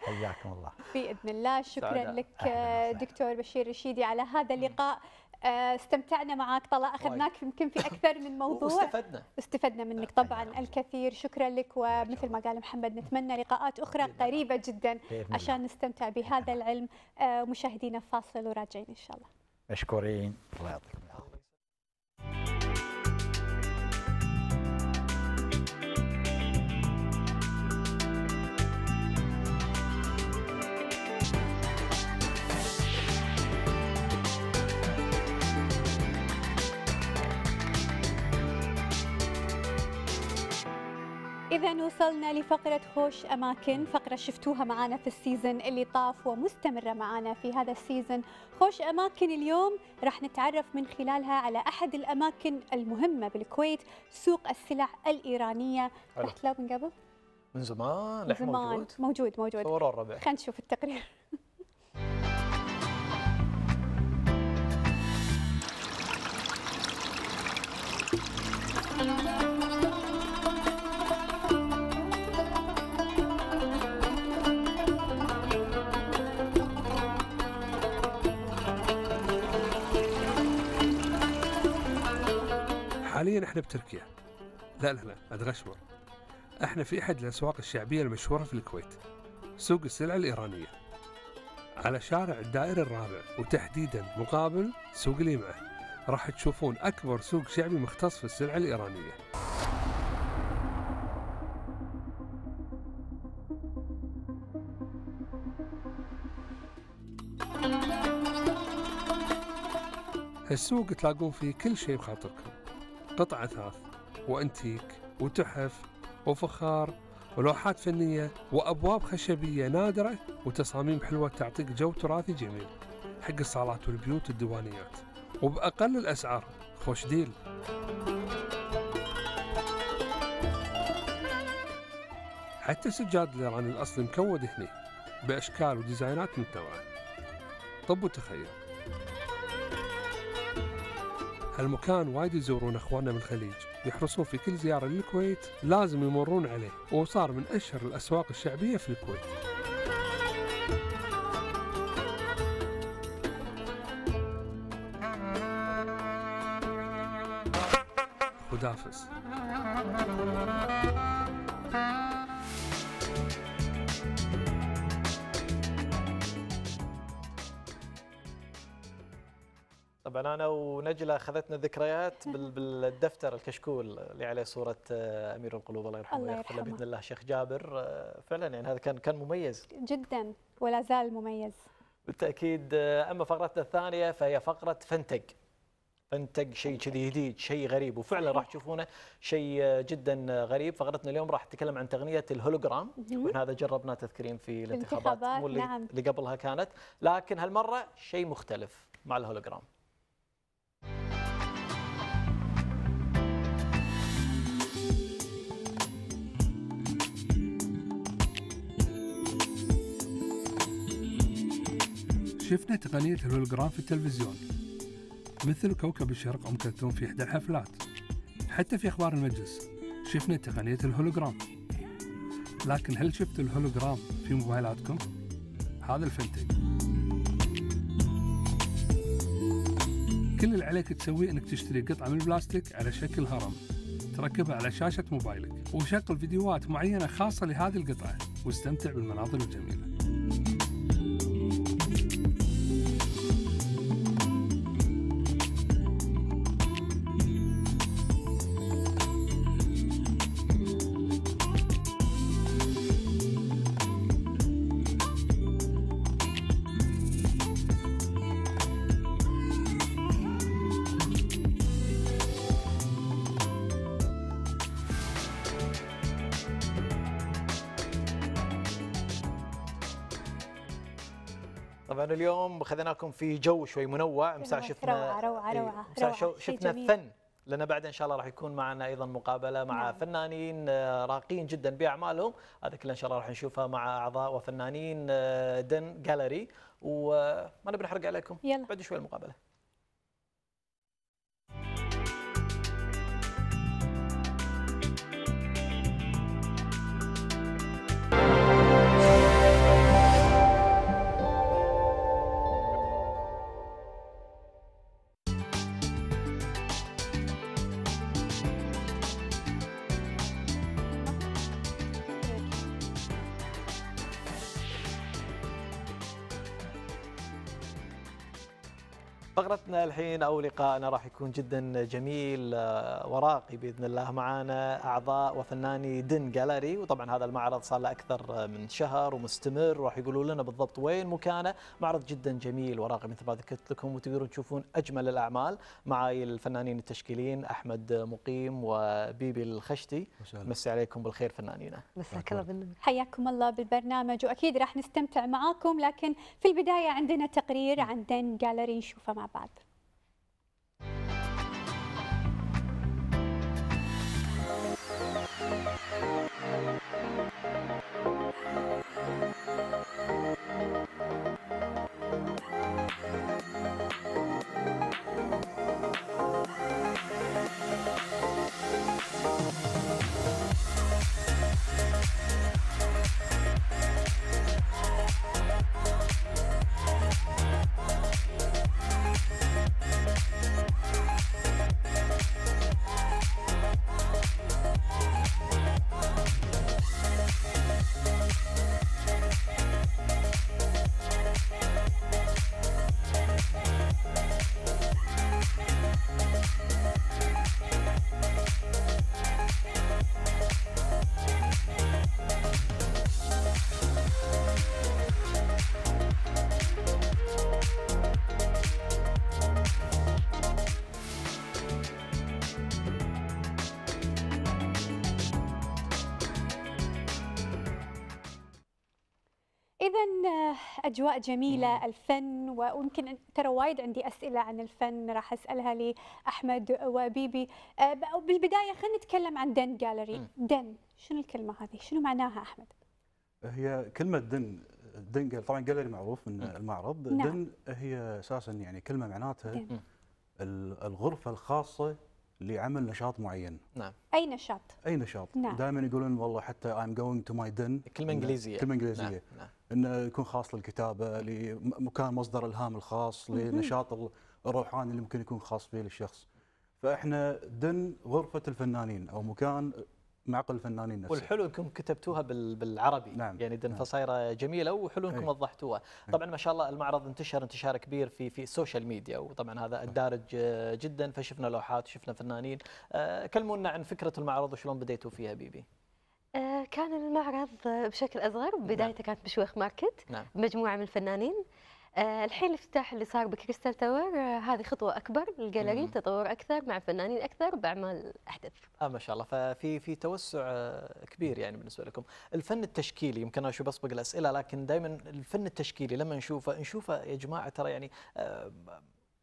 حياكم الله باذن الله شكرا لك دكتور بشير رشيدي على هذا اللقاء آه، استمتعنا معك طلع اخذناك يمكن في اكثر من موضوع واستفدنا استفدنا منك آه، طبعا الكثير شكرا لك ومثل ما قال محمد نتمنى لقاءات اخرى قريبه جدا عشان نستمتع بهذا العلم آه، مشاهدينا فاصل وراجعين ان شاء الله مشكورين الله يعطيكم العافيه إذا وصلنا لفقرة خوش أماكن فقرة شفتوها معنا في السيزن اللي طاف ومستمرة معنا في هذا السيزن خوش أماكن اليوم راح نتعرف من خلالها على أحد الأماكن المهمة بالكويت سوق السلع الإيرانية رحت له من قبل؟ من زمان من زمان موجود موجود موجود الربع خلينا نشوف التقرير حاليا احنا بتركيا لا لا لا اتغشمر احنا في احد الاسواق الشعبيه المشهوره في الكويت سوق السلع الايرانيه على شارع الدائر الرابع وتحديدا مقابل سوق ليمعه راح تشوفون اكبر سوق شعبي مختص في السلع الايرانيه السوق تلاقون فيه كل شيء بخاطركم قطع أثاث وأنتيك وتحف وفخار ولوحات فنية وأبواب خشبية نادرة وتصاميم حلوة تعطيك جو تراثي جميل حق الصالات والبيوت والديوانيات وبأقل الأسعار خوش ديل حتى سجاد الإيراني الأصلي مكود هني بأشكال وديزاينات متنوعة طب وتخيل هالمكان وايد يزورون اخواننا من الخليج يحرصون في كل زياره للكويت لازم يمرون عليه وصار من اشهر الاسواق الشعبيه في الكويت نجله اخذتنا ذكريات بالدفتر الكشكول اللي عليه صوره آه، امير القلوب الله يرحمه الله يرحمه باذن الله شيخ جابر آه، فعلا يعني هذا كان كان مميز جدا ولا زال مميز بالتاكيد آه، اما فقرتنا الثانيه فهي فقره فنتج فنتج شيء كذي جديد شيء غريب وفعلا راح تشوفونه شيء جدا غريب فقرتنا اليوم راح نتكلم عن تقنيه الهولوجرام هذا جربناه تذكرين في الانتخابات, الانتخابات نعم. اللي قبلها كانت لكن هالمره شيء مختلف مع الهولوجرام شفنا تقنية الهولوجرام في التلفزيون مثل كوكب الشرق أم كلثوم في إحدى الحفلات حتى في أخبار المجلس شفنا تقنية الهولوجرام لكن هل شفت الهولوجرام في موبايلاتكم؟ هذا الفنتج كل اللي عليك تسويه انك تشتري قطعه من البلاستيك على شكل هرم تركبها على شاشه موبايلك وشغل فيديوهات معينه خاصه لهذه القطعه واستمتع بالمناظر الجميله طبعا اليوم خذناكم في جو شوي منوع مساء شفنا روعه روعه روعه, روعة. شفنا فن لان بعد ان شاء الله راح يكون معنا ايضا مقابله مع نعم. فنانين آه، راقين جدا باعمالهم هذا كله ان شاء الله راح نشوفها مع اعضاء وفنانين آه، دن جاليري وما آه، نبي نحرق عليكم يلا. بعد شوي المقابله فقرتنا الحين او لقائنا راح يكون جدا جميل آه، وراقي باذن الله معنا اعضاء وفناني دن جالري وطبعا هذا المعرض صار له اكثر آه، من شهر ومستمر راح يقولوا لنا بالضبط وين مكانه معرض جدا جميل وراقي مثل ما ذكرت لكم وتقدرون تشوفون اجمل الاعمال معاي الفنانين التشكيليين احمد مقيم وبيبي الخشتي مسي عليكم بالخير فنانينا مساك الله بالنور حياكم الله بالبرنامج واكيد راح نستمتع معاكم لكن في البدايه عندنا تقرير عن دن جالري نشوفه مع بعض धन्यवाद Thank you. إذا آه، أجواء جميلة مم. الفن ويمكن ترى وايد عندي أسئلة عن الفن راح أسألها لأحمد وبيبي آه، بالبداية خلينا نتكلم عن دن جاليري مم. دن شنو الكلمة هذه شنو معناها أحمد هي كلمة دن دن طبعا جاليري معروف من مم. المعرض نعم. دن هي أساسا يعني كلمة معناتها دن. الغرفة الخاصة لعمل نشاط معين نعم اي نشاط اي نشاط نعم. دائما يقولون والله حتى ام جوينج تو ماي دن كلمه انجليزيه كلمه انجليزيه نعم. نعم. انه يكون خاص للكتابه لمكان مصدر الهام الخاص لنشاط الروحاني اللي ممكن يكون خاص فيه للشخص فاحنا دن غرفه الفنانين او مكان معقل الفنانين نفسه والحلو انكم كتبتوها بالعربي نعم يعني دن نعم. فصايره جميله وحلو انكم إيه. وضحتوها إيه. طبعا ما شاء الله المعرض انتشر انتشار كبير في في السوشيال ميديا وطبعا هذا إيه. الدارج جدا فشفنا لوحات وشفنا فنانين آه، كلمونا عن فكره المعرض وشلون بديتوا فيها بيبي آه، كان المعرض آه، بشكل أصغر بدايته نعم. كانت بشويخ ماركت نعم. مجموعه من الفنانين آه الحين الافتتاح اللي صار بكريستال تاور آه هذه خطوة أكبر للجاليري تطور أكثر مع فنانين أكثر بأعمال أحدث آه ما شاء الله ففي في توسع آه، كبير يعني بالنسبة لكم الفن التشكيلي يمكن أنا شو بسبق الأسئلة لكن دائما الفن التشكيلي لما نشوفه نشوفه يا جماعة ترى يعني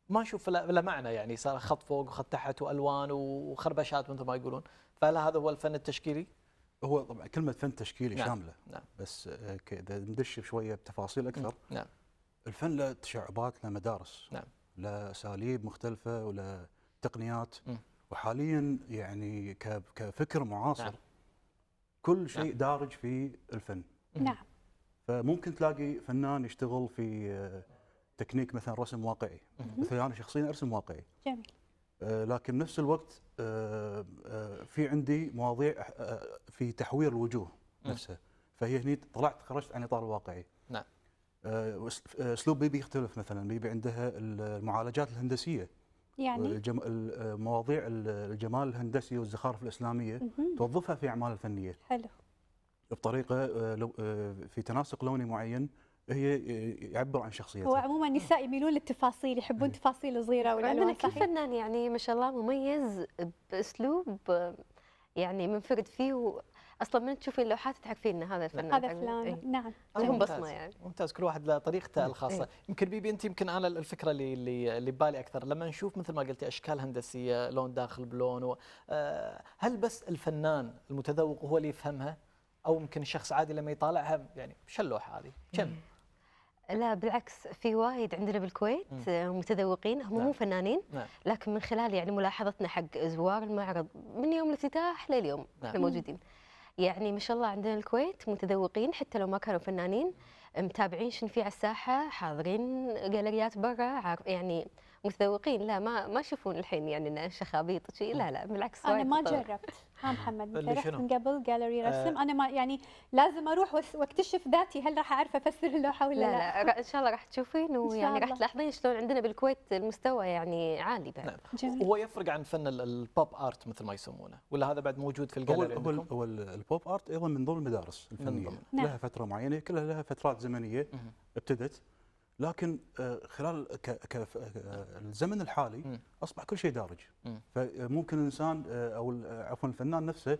ما نشوف له معنى يعني صار خط فوق وخط تحت والوان وخربشات مثل ما يقولون فهل هذا هو الفن التشكيلي؟ هو طبعا كلمه فن تشكيلي نعم. شامله نعم. بس آه، اذا ندش شويه بتفاصيل اكثر نعم. الفن له تشعبات له مدارس نعم. له اساليب مختلفه وله تقنيات وحاليا يعني كفكر معاصر نعم. كل نعم. شيء نعم. دارج في الفن نعم فممكن تلاقي فنان يشتغل في آه، تكنيك مثلا رسم واقعي مثل انا شخصيا ارسم واقعي جميل آه، لكن نفس الوقت آه، آه، في عندي مواضيع في تحوير الوجوه نفسها فهي هني طلعت خرجت عن اطار الواقعي نعم اسلوب بيبي يختلف مثلا بيبي عندها المعالجات الهندسيه يعني الجم... الجمال الهندسي والزخارف الاسلاميه توظفها في اعمالها الفنيه حلو بطريقه في تناسق لوني معين هي يعبر عن شخصيته هو عموما النساء يميلون للتفاصيل يحبون إيه. تفاصيل صغيره وعندنا كل فنان يعني ما شاء الله مميز باسلوب يعني منفرد فيه اصلا من تشوفين اللوحات تعرفين ان هذا الفنان هذا فلان إيه؟ نعم لهم بصمه يعني ممتاز كل واحد له طريقته إيه. الخاصه يمكن بيبي انت يمكن انا الفكره اللي اللي ببالي اكثر لما نشوف مثل ما قلتي اشكال هندسيه لون داخل بلون و... آه، هل بس الفنان المتذوق هو اللي يفهمها او يمكن شخص عادي لما يطالعها يعني شو اللوحه هذه كم إيه. لا بالعكس في وايد عندنا بالكويت آه، متذوقين هم مو نعم. فنانين نعم. لكن من خلال يعني ملاحظتنا حق زوار المعرض من يوم الافتتاح لليوم نعم. احنا موجودين يعني ما شاء الله عندنا الكويت متذوقين حتى لو ما كانوا فنانين متابعين شنو في على الساحه حاضرين جاليريات برا يعني متذوقين لا ما ما يشوفون الحين يعني انه شخابيط شيء لا لا بالعكس انا ما جربت ها محمد رحت من قبل جاليري آه. رسم آه انا ما يعني لازم اروح واكتشف ذاتي هل راح اعرف افسر اللوحه ولا لا لا, لا. ان شاء الله راح تشوفين ويعني راح تلاحظين شلون عندنا بالكويت المستوى يعني عالي بعد نعم. هو يفرق عن فن البوب ارت مثل ما يسمونه ولا هذا بعد موجود في الجاليري هو هو البوب ارت ايضا من ضمن المدارس الفنيه نعم. لها فتره معينه كلها لها فترات زمنيه ابتدت لكن آه، خلال آه، الزمن الحالي اصبح كل شيء دارج فممكن آه، الانسان او عفوا الفنان نفسه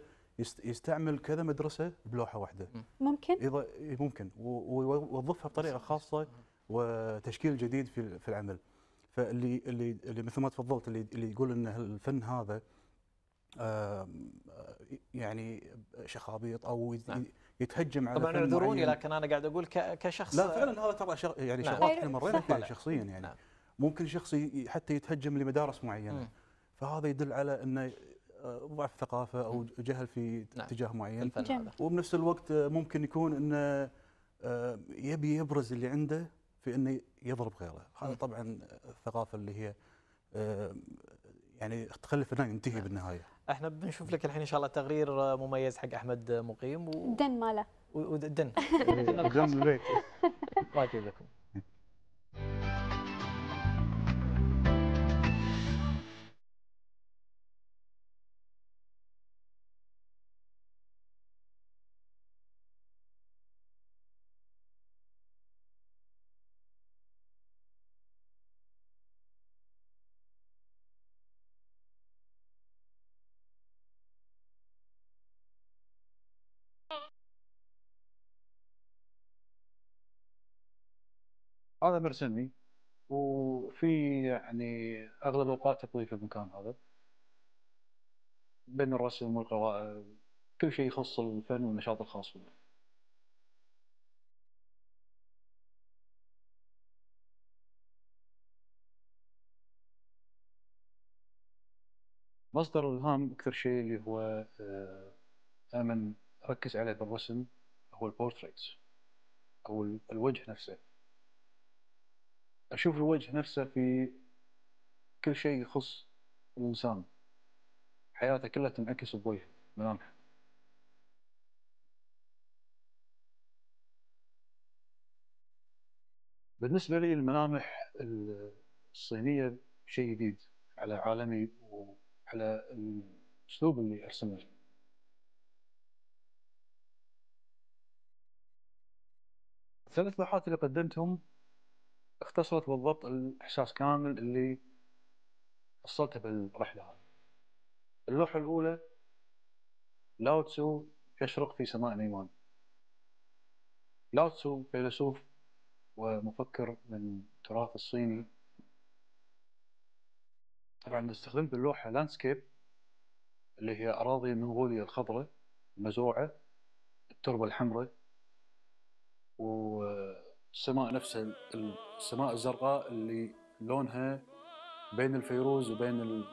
يستعمل كذا مدرسه بلوحه واحده ممكن ممكن ويوظفها بطريقه خاصه وتشكيل جديد في في العمل فاللي اللي اللي مثل ما تفضلت اللي اللي يقول ان الفن هذا يعني شخابيط او نعم. يتهجم على طبعا اعذروني لكن انا قاعد اقول كشخص لا فعلا هذا ترى شغ... يعني نعم. شغلات احنا مرينا فيها شخصيا يعني نعم. ممكن شخص حتى يتهجم لمدارس معينه مم. فهذا يدل على انه آه، ضعف ثقافه او جهل في نعم. اتجاه معين وبنفس الوقت آه، ممكن يكون انه آه، يبي يبرز اللي عنده في انه يضرب غيره هذا طبعا الثقافه اللي هي يعني تخلي الفنان ينتهي نعم. بالنهايه احنا بنشوف لك الحين ان شاء الله تقرير مميز حق احمد مقيم و... دن ماله ودن دن البيت الله يجزاكم هذا مرسمي وفي يعني اغلب الاوقات تقضي في المكان هذا بين الرسم والقراءه كل شيء يخص الفن والنشاط الخاص فيه مصدر الهام اكثر شيء اللي هو دائما آه، ركز عليه بالرسم هو البورتريتس او الوجه نفسه أشوف الوجه نفسه في كل شيء يخص الإنسان حياته كلها تنعكس بوجهه ملامح بالنسبة لي الملامح الصينية شيء جديد على عالمي وعلى الأسلوب اللي أرسمه الثلاث لوحات اللي قدمتهم اختصرت بالضبط الاحساس كامل اللي حصلته بالرحله هذه. اللوحه الاولى لاو تسو يشرق في سماء الايمان. لاو تسو فيلسوف ومفكر من التراث الصيني طبعا استخدمت اللوحة لاندسكيب اللي هي اراضي المنغولية الخضراء المزروعه التربه الحمراء و السماء نفسها السماء الزرقاء اللي لونها بين الفيروز وبين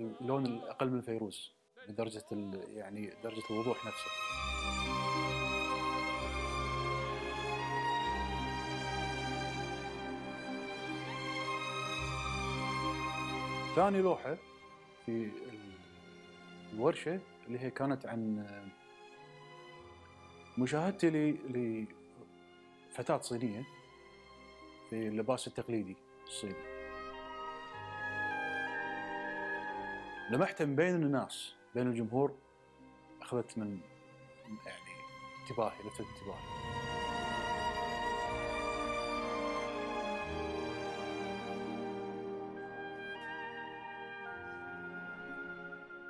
اللون الاقل من الفيروز بدرجه يعني درجه الوضوح نفسه ثاني لوحه في الورشه اللي هي كانت عن مشاهدتي فتاة صينية في اللباس التقليدي الصيني لمحت من بين الناس بين الجمهور أخذت من يعني انتباهي لفت انتباهي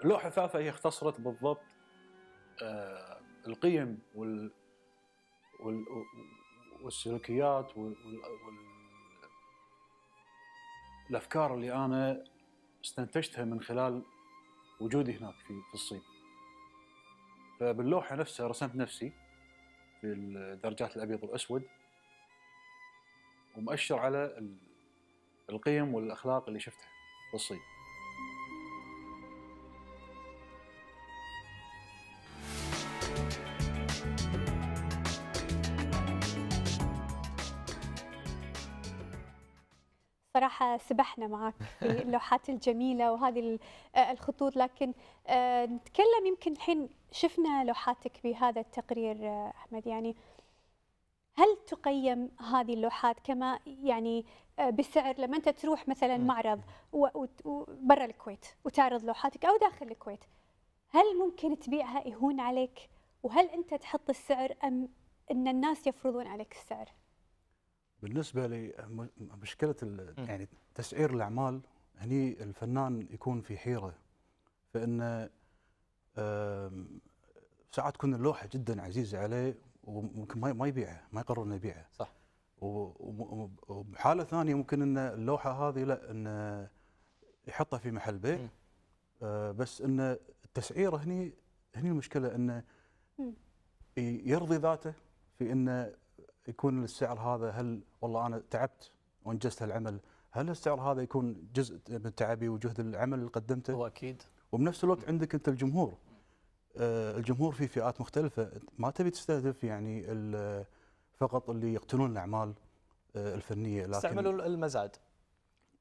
اللوحة الثالثة هي اختصرت بالضبط آه القيم وال... والسلوكيات وال... وال... اللي انا استنتجتها من خلال وجودي هناك في في الصين. فباللوحه نفسها رسمت نفسي في الدرجات الابيض والاسود ومؤشر على القيم والاخلاق اللي شفتها في الصين. صراحة سبحنا معك في اللوحات الجميلة وهذه آه، الخطوط لكن آه، نتكلم يمكن الحين شفنا لوحاتك بهذا التقرير آه، أحمد يعني هل تقيم هذه اللوحات كما يعني بسعر لما أنت تروح مثلا معرض برا الكويت وتعرض لوحاتك أو داخل الكويت هل ممكن تبيعها يهون عليك وهل أنت تحط السعر أم أن الناس يفرضون عليك السعر؟ بالنسبه لمشكله يعني تسعير الاعمال هني الفنان يكون في حيره فان ساعات تكون اللوحه جدا عزيزه عليه وممكن ما يبيعها ما يقرر انه يبيعها صح وبحاله ثانيه ممكن ان اللوحه هذه لا انه يحطها في محل بيع آه، بس ان التسعيرة هني هني المشكله انه يرضي ذاته في انه يكون السعر هذا هل والله انا تعبت وانجزت هالعمل هل السعر هذا يكون جزء من تعبي وجهد العمل اللي قدمته؟ هو اكيد وبنفس الوقت عندك انت الجمهور آه، الجمهور في فئات مختلفه ما تبي تستهدف يعني فقط اللي يقتلون الاعمال آه، الفنيه لكن استعملوا المزاد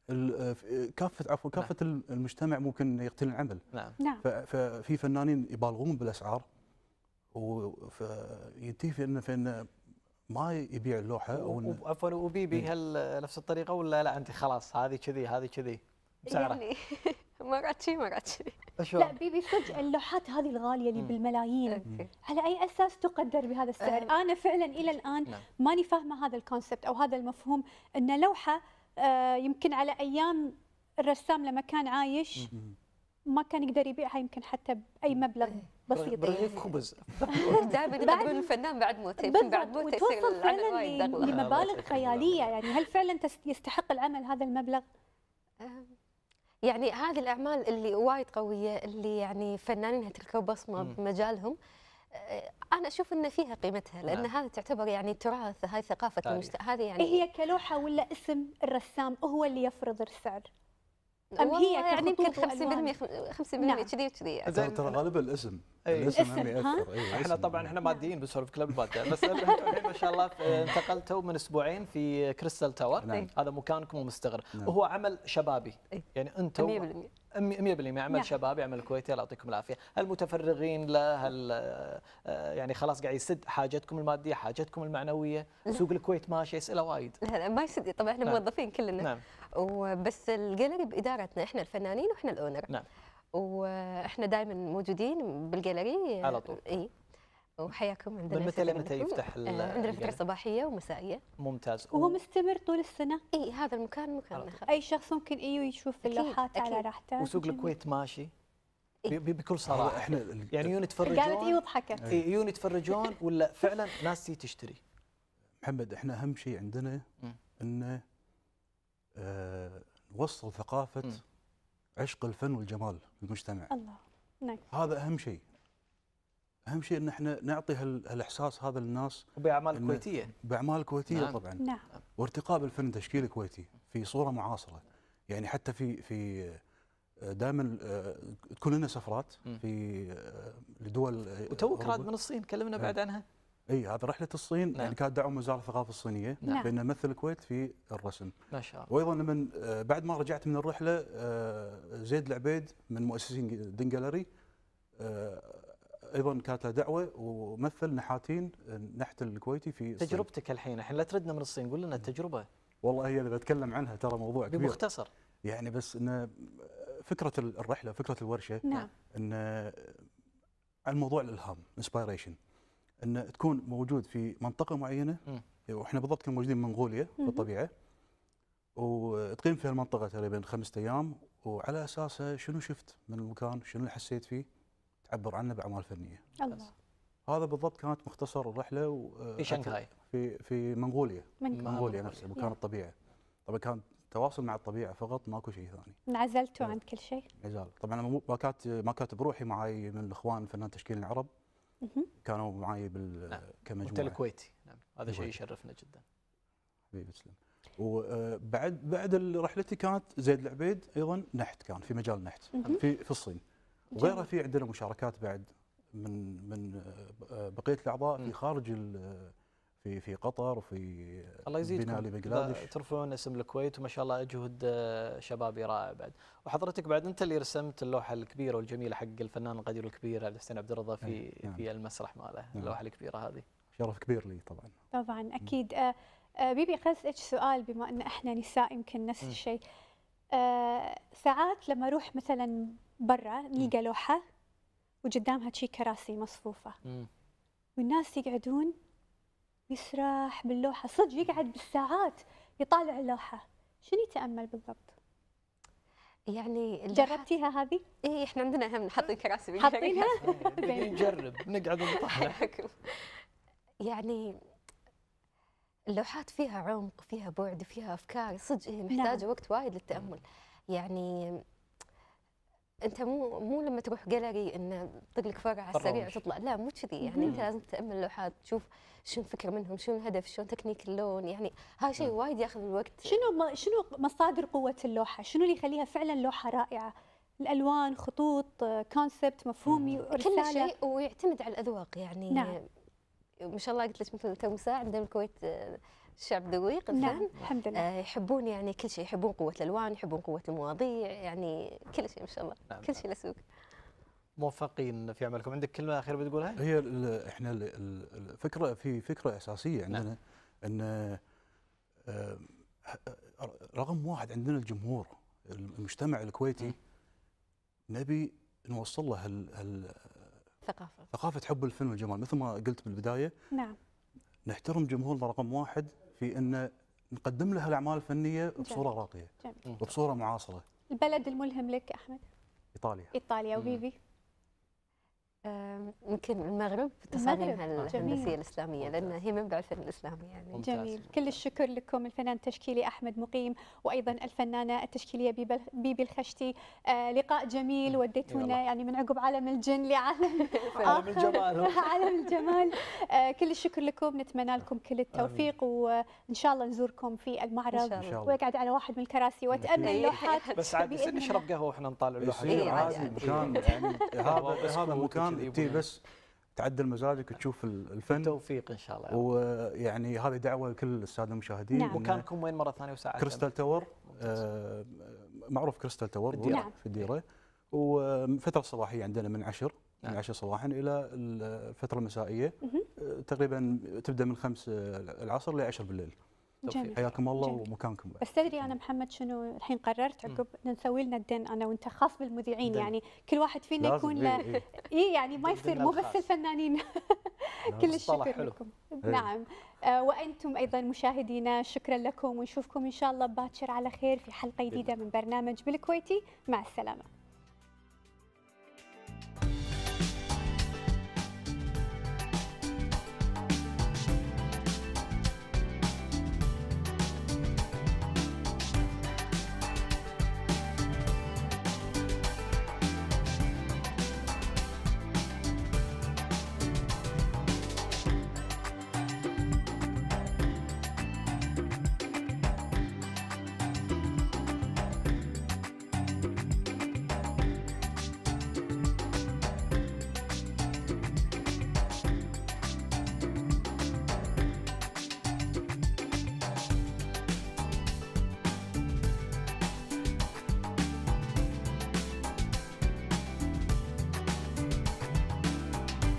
آه، كافه عفوا نعم. كافه نعم. المجتمع ممكن يقتل العمل نعم, نعم. ففي فنانين يبالغون بالاسعار وينتهي في انه في انه ما يبيع اللوحه او عفوا وبيبي إيه. هل نفس الطريقه ولا لا انت خلاص هذه كذي هذه كذي سعرها يعني مرات شي مرات شي لا بيبي صدق اللوحات هذه الغالية اللي بالملايين على أي أساس تقدر بهذا السعر؟ أه. أنا فعلا إلى نعم. الآن ماني فاهمة هذا الكونسبت أو هذا المفهوم أن لوحة آه، يمكن على أيام الرسام لما كان عايش ما كان يقدر يبيعها يمكن حتى بأي مبلغ إيه. بسيطه يعني خبز دائما يقولون الفنان بعد موته يمكن بعد موته يصير العمل وايد لمبالغ خياليه يعني هل فعلا يستحق العمل هذا المبلغ؟ يعني هذه الاعمال اللي وايد قويه اللي يعني فنانينها تركوا بصمه بمجالهم أه، انا اشوف ان فيها قيمتها لان نعم. هذا تعتبر يعني تراث هاي ثقافه طيب. المجتمع هذه يعني إيه هي كلوحه ولا اسم الرسام هو اللي يفرض السعر ام هي يعني يمكن 50% 50% نعم. كذي وكذي يعني. ترى غالبا الاسم إيه. الاسم هم يعني ياثر أيوة، احنا طبعا يعني. احنا ماديين بنسولف كلب الماده بس ما شاء الله آه، نعم. انتقلتوا من اسبوعين في كريستال نعم. إيه. تاور هذا مكانكم ومستغر وهو عمل شبابي إيه. يعني انتم 100% 100% عمل شبابي عمل كويتي الله يعطيكم العافيه، هل متفرغين له هل آه، آه، يعني خلاص قاعد يسد حاجتكم الماديه، حاجتكم المعنويه، سوق الكويت ماشي اسئله وايد. لا لا ما يسد طبعا احنا نعم. موظفين كلنا. نعم. وبس الجاليري بادارتنا احنا الفنانين واحنا الاونر نعم واحنا دائما موجودين بالجاليري على طول اي وحياكم عندنا من متى لمتى يفتح آه، عندنا فتره صباحيه ومسائيه ممتاز وهو مستمر طول السنه اي هذا المكان مكان اي شخص ممكن اي إيوه يشوف اللوحات على راحته وسوق الكويت ماشي إيه؟ بكل صراحه احنا يعني يون يتفرجون قالت إيوه اي وضحكت اي يون يتفرجون ولا فعلا ناس تشتري محمد احنا اهم شيء عندنا انه نوصل آه، ثقافه مم. عشق الفن والجمال في المجتمع الله نعم هذا اهم شيء اهم شيء ان احنا نعطي هالاحساس هذا للناس وبأعمال كويتيه باعمال كويتيه نعم. طبعا نعم وارتقاء بالفن تشكيل كويتي في صوره معاصره يعني حتى في في آه، دائما تكون آه، لنا سفرات في لدول وتوك راد من الصين كلمنا بعد نعم. عنها اي هذا رحله الصين يعني نعم. يعني كانت دعم وزاره الثقافه الصينيه نعم. بان مثل الكويت في الرسم ما شاء الله وايضا لما آه، بعد ما رجعت من الرحله آه، زيد العبيد من مؤسسين دين جاليري آه، ايضا كانت له دعوه ومثل نحاتين نحت الكويتي في الصين. تجربتك الحين الحين لا تردنا من الصين قول لنا التجربه والله هي اللي بتكلم عنها ترى موضوع كبير بمختصر يعني بس ان فكره الرحله فكره الورشه نعم ان عن موضوع الالهام انسبيريشن ان تكون موجود في منطقه معينه واحنا بالضبط كنا موجودين منغوليا في الطبيعه وتقيم في المنطقه تقريبا خمسة ايام وعلى اساسها شنو شفت من المكان شنو اللي حسيت فيه تعبر عنه باعمال فنيه الله هذا بالضبط كانت مختصر الرحله آه، في شنغهاي في في منغوليا منغوليا نفسها مكان الطبيعه طبعا كان تواصل مع الطبيعه فقط ماكو شيء ثاني انعزلتوا عن كل شيء انعزال طبعا ما كانت ما كانت بروحي معي من الاخوان فنان تشكيل العرب كانوا معي بال نعم. كمجموعه انت الكويتي نعم هذا شيء يشرفنا جدا حبيبي تسلم وبعد آه، بعد رحلتي كانت زيد العبيد ايضا نحت كان في مجال نحت في في الصين وغيرها في عندنا مشاركات بعد من من آه، بقيه الاعضاء في خارج في في قطر وفي الله يزيدكم ترفعون اسم الكويت وما شاء الله اجهد آه، شبابي رائع بعد وحضرتك بعد انت اللي رسمت اللوحه الكبيره والجميله حق الفنان القدير الكبير الحسين عبد الرضا في إيه، نعم. في المسرح ماله نعم. اللوحه الكبيره هذه شرف كبير لي طبعا طبعا اكيد آه, آه، بيبي قصدك سؤال بما ان احنا نساء يمكن نفس الشيء آه ساعات لما اروح مثلا برا نلقى لوحه وقدامها شي كراسي مصفوفه والناس يقعدون يسرح باللوحة صدق يقعد بالساعات يطالع اللوحة شنو يتأمل بالضبط؟ يعني جربتيها هذه؟ اي احنا عندنا هم حاطين كراسي حاطينها؟ إيه، إيه، نجرب نقعد نطالع يعني اللوحات فيها عمق فيها بعد فيها افكار صدق هي إيه، محتاجه نعم. وقت وايد للتامل يعني انت مو مو لما تروح جاليري ان تطق لك فرع على السريع وتطلع لا مو كذي يعني انت لازم تتامل اللوحات تشوف شنو الفكر منهم شنو الهدف شنو تكنيك اللون يعني هاي شيء نعم. وايد ياخذ الوقت شنو ما شنو مصادر قوه اللوحه شنو اللي يخليها فعلا لوحه رائعه الالوان خطوط كونسبت مفهومي كل شيء ويعتمد على الاذواق يعني نعم. ما شاء الله قلت لك مثل تو ساعه عندنا الكويت الشعب آه، ذويق نعم الحمد لله آه يحبون يعني كل شيء يحبون قوه الالوان يحبون قوه المواضيع يعني كل شيء ما شاء الله نعم. كل نعم. شيء له سوق موفقين في عملكم عندك كلمه اخيره بتقولها هي احنا الفكره في فكره اساسيه عندنا نعم. ان آه، رقم واحد عندنا الجمهور المجتمع الكويتي م. نعم. نبي نوصل له الثقافه ثقافه حب الفن والجمال مثل ما قلت بالبدايه نعم نحترم جمهورنا رقم واحد في ان نقدم له الاعمال الفنيه بصوره جميل. راقيه جميل. وبصوره معاصره البلد الملهم لك احمد ايطاليا ايطاليا وبيبي يمكن المغرب تصاميمها الهندسيه الاسلاميه لان هي منبع الفن الاسلامي يعني جميل كل الشكر لكم الفنان التشكيلي احمد مقيم وايضا الفنانه التشكيليه بيبي الخشتي آه لقاء جميل وديتونا يعني من عقب عالم الجن لعالم عالم الجمال عالم الجمال آه كل الشكر لكم نتمنى لكم كل التوفيق وان شاء الله نزوركم في المعرض واقعد على واحد من الكراسي واتامل إيه. اللوحات بس عاد نشرب قهوه واحنا نطالع إيه، اللوحات مكان إيه. يعني هذا مكان الان إيه، تي إيه. بس تعدل مزاجك تشوف الفن توفيق ان شاء الله ويعني هذه دعوه لكل الساده المشاهدين نعم. مكانكم وين مره ثانيه وساعه كريستال تاور آه معروف كريستال تاور في الديره, في الديرة. نعم. وفتره صباحيه عندنا من نعم. من عشر صباحا الى الفتره المسائيه آه، تقريبا تبدا من 5 العصر ل 10 بالليل جميل حياكم الله جميل. ومكانكم بس تدري انا محمد شنو الحين قررت عقب نسوي لنا الدن انا وانت خاص بالمذيعين دن. يعني كل واحد فينا يكون إيه، له اي إيه، يعني ما يصير مو بس الفنانين كل الشكر لكم نعم آه، وانتم ايضا مشاهدينا شكرا لكم ونشوفكم ان شاء الله باكر على خير في حلقه جديده من برنامج بالكويتي مع السلامه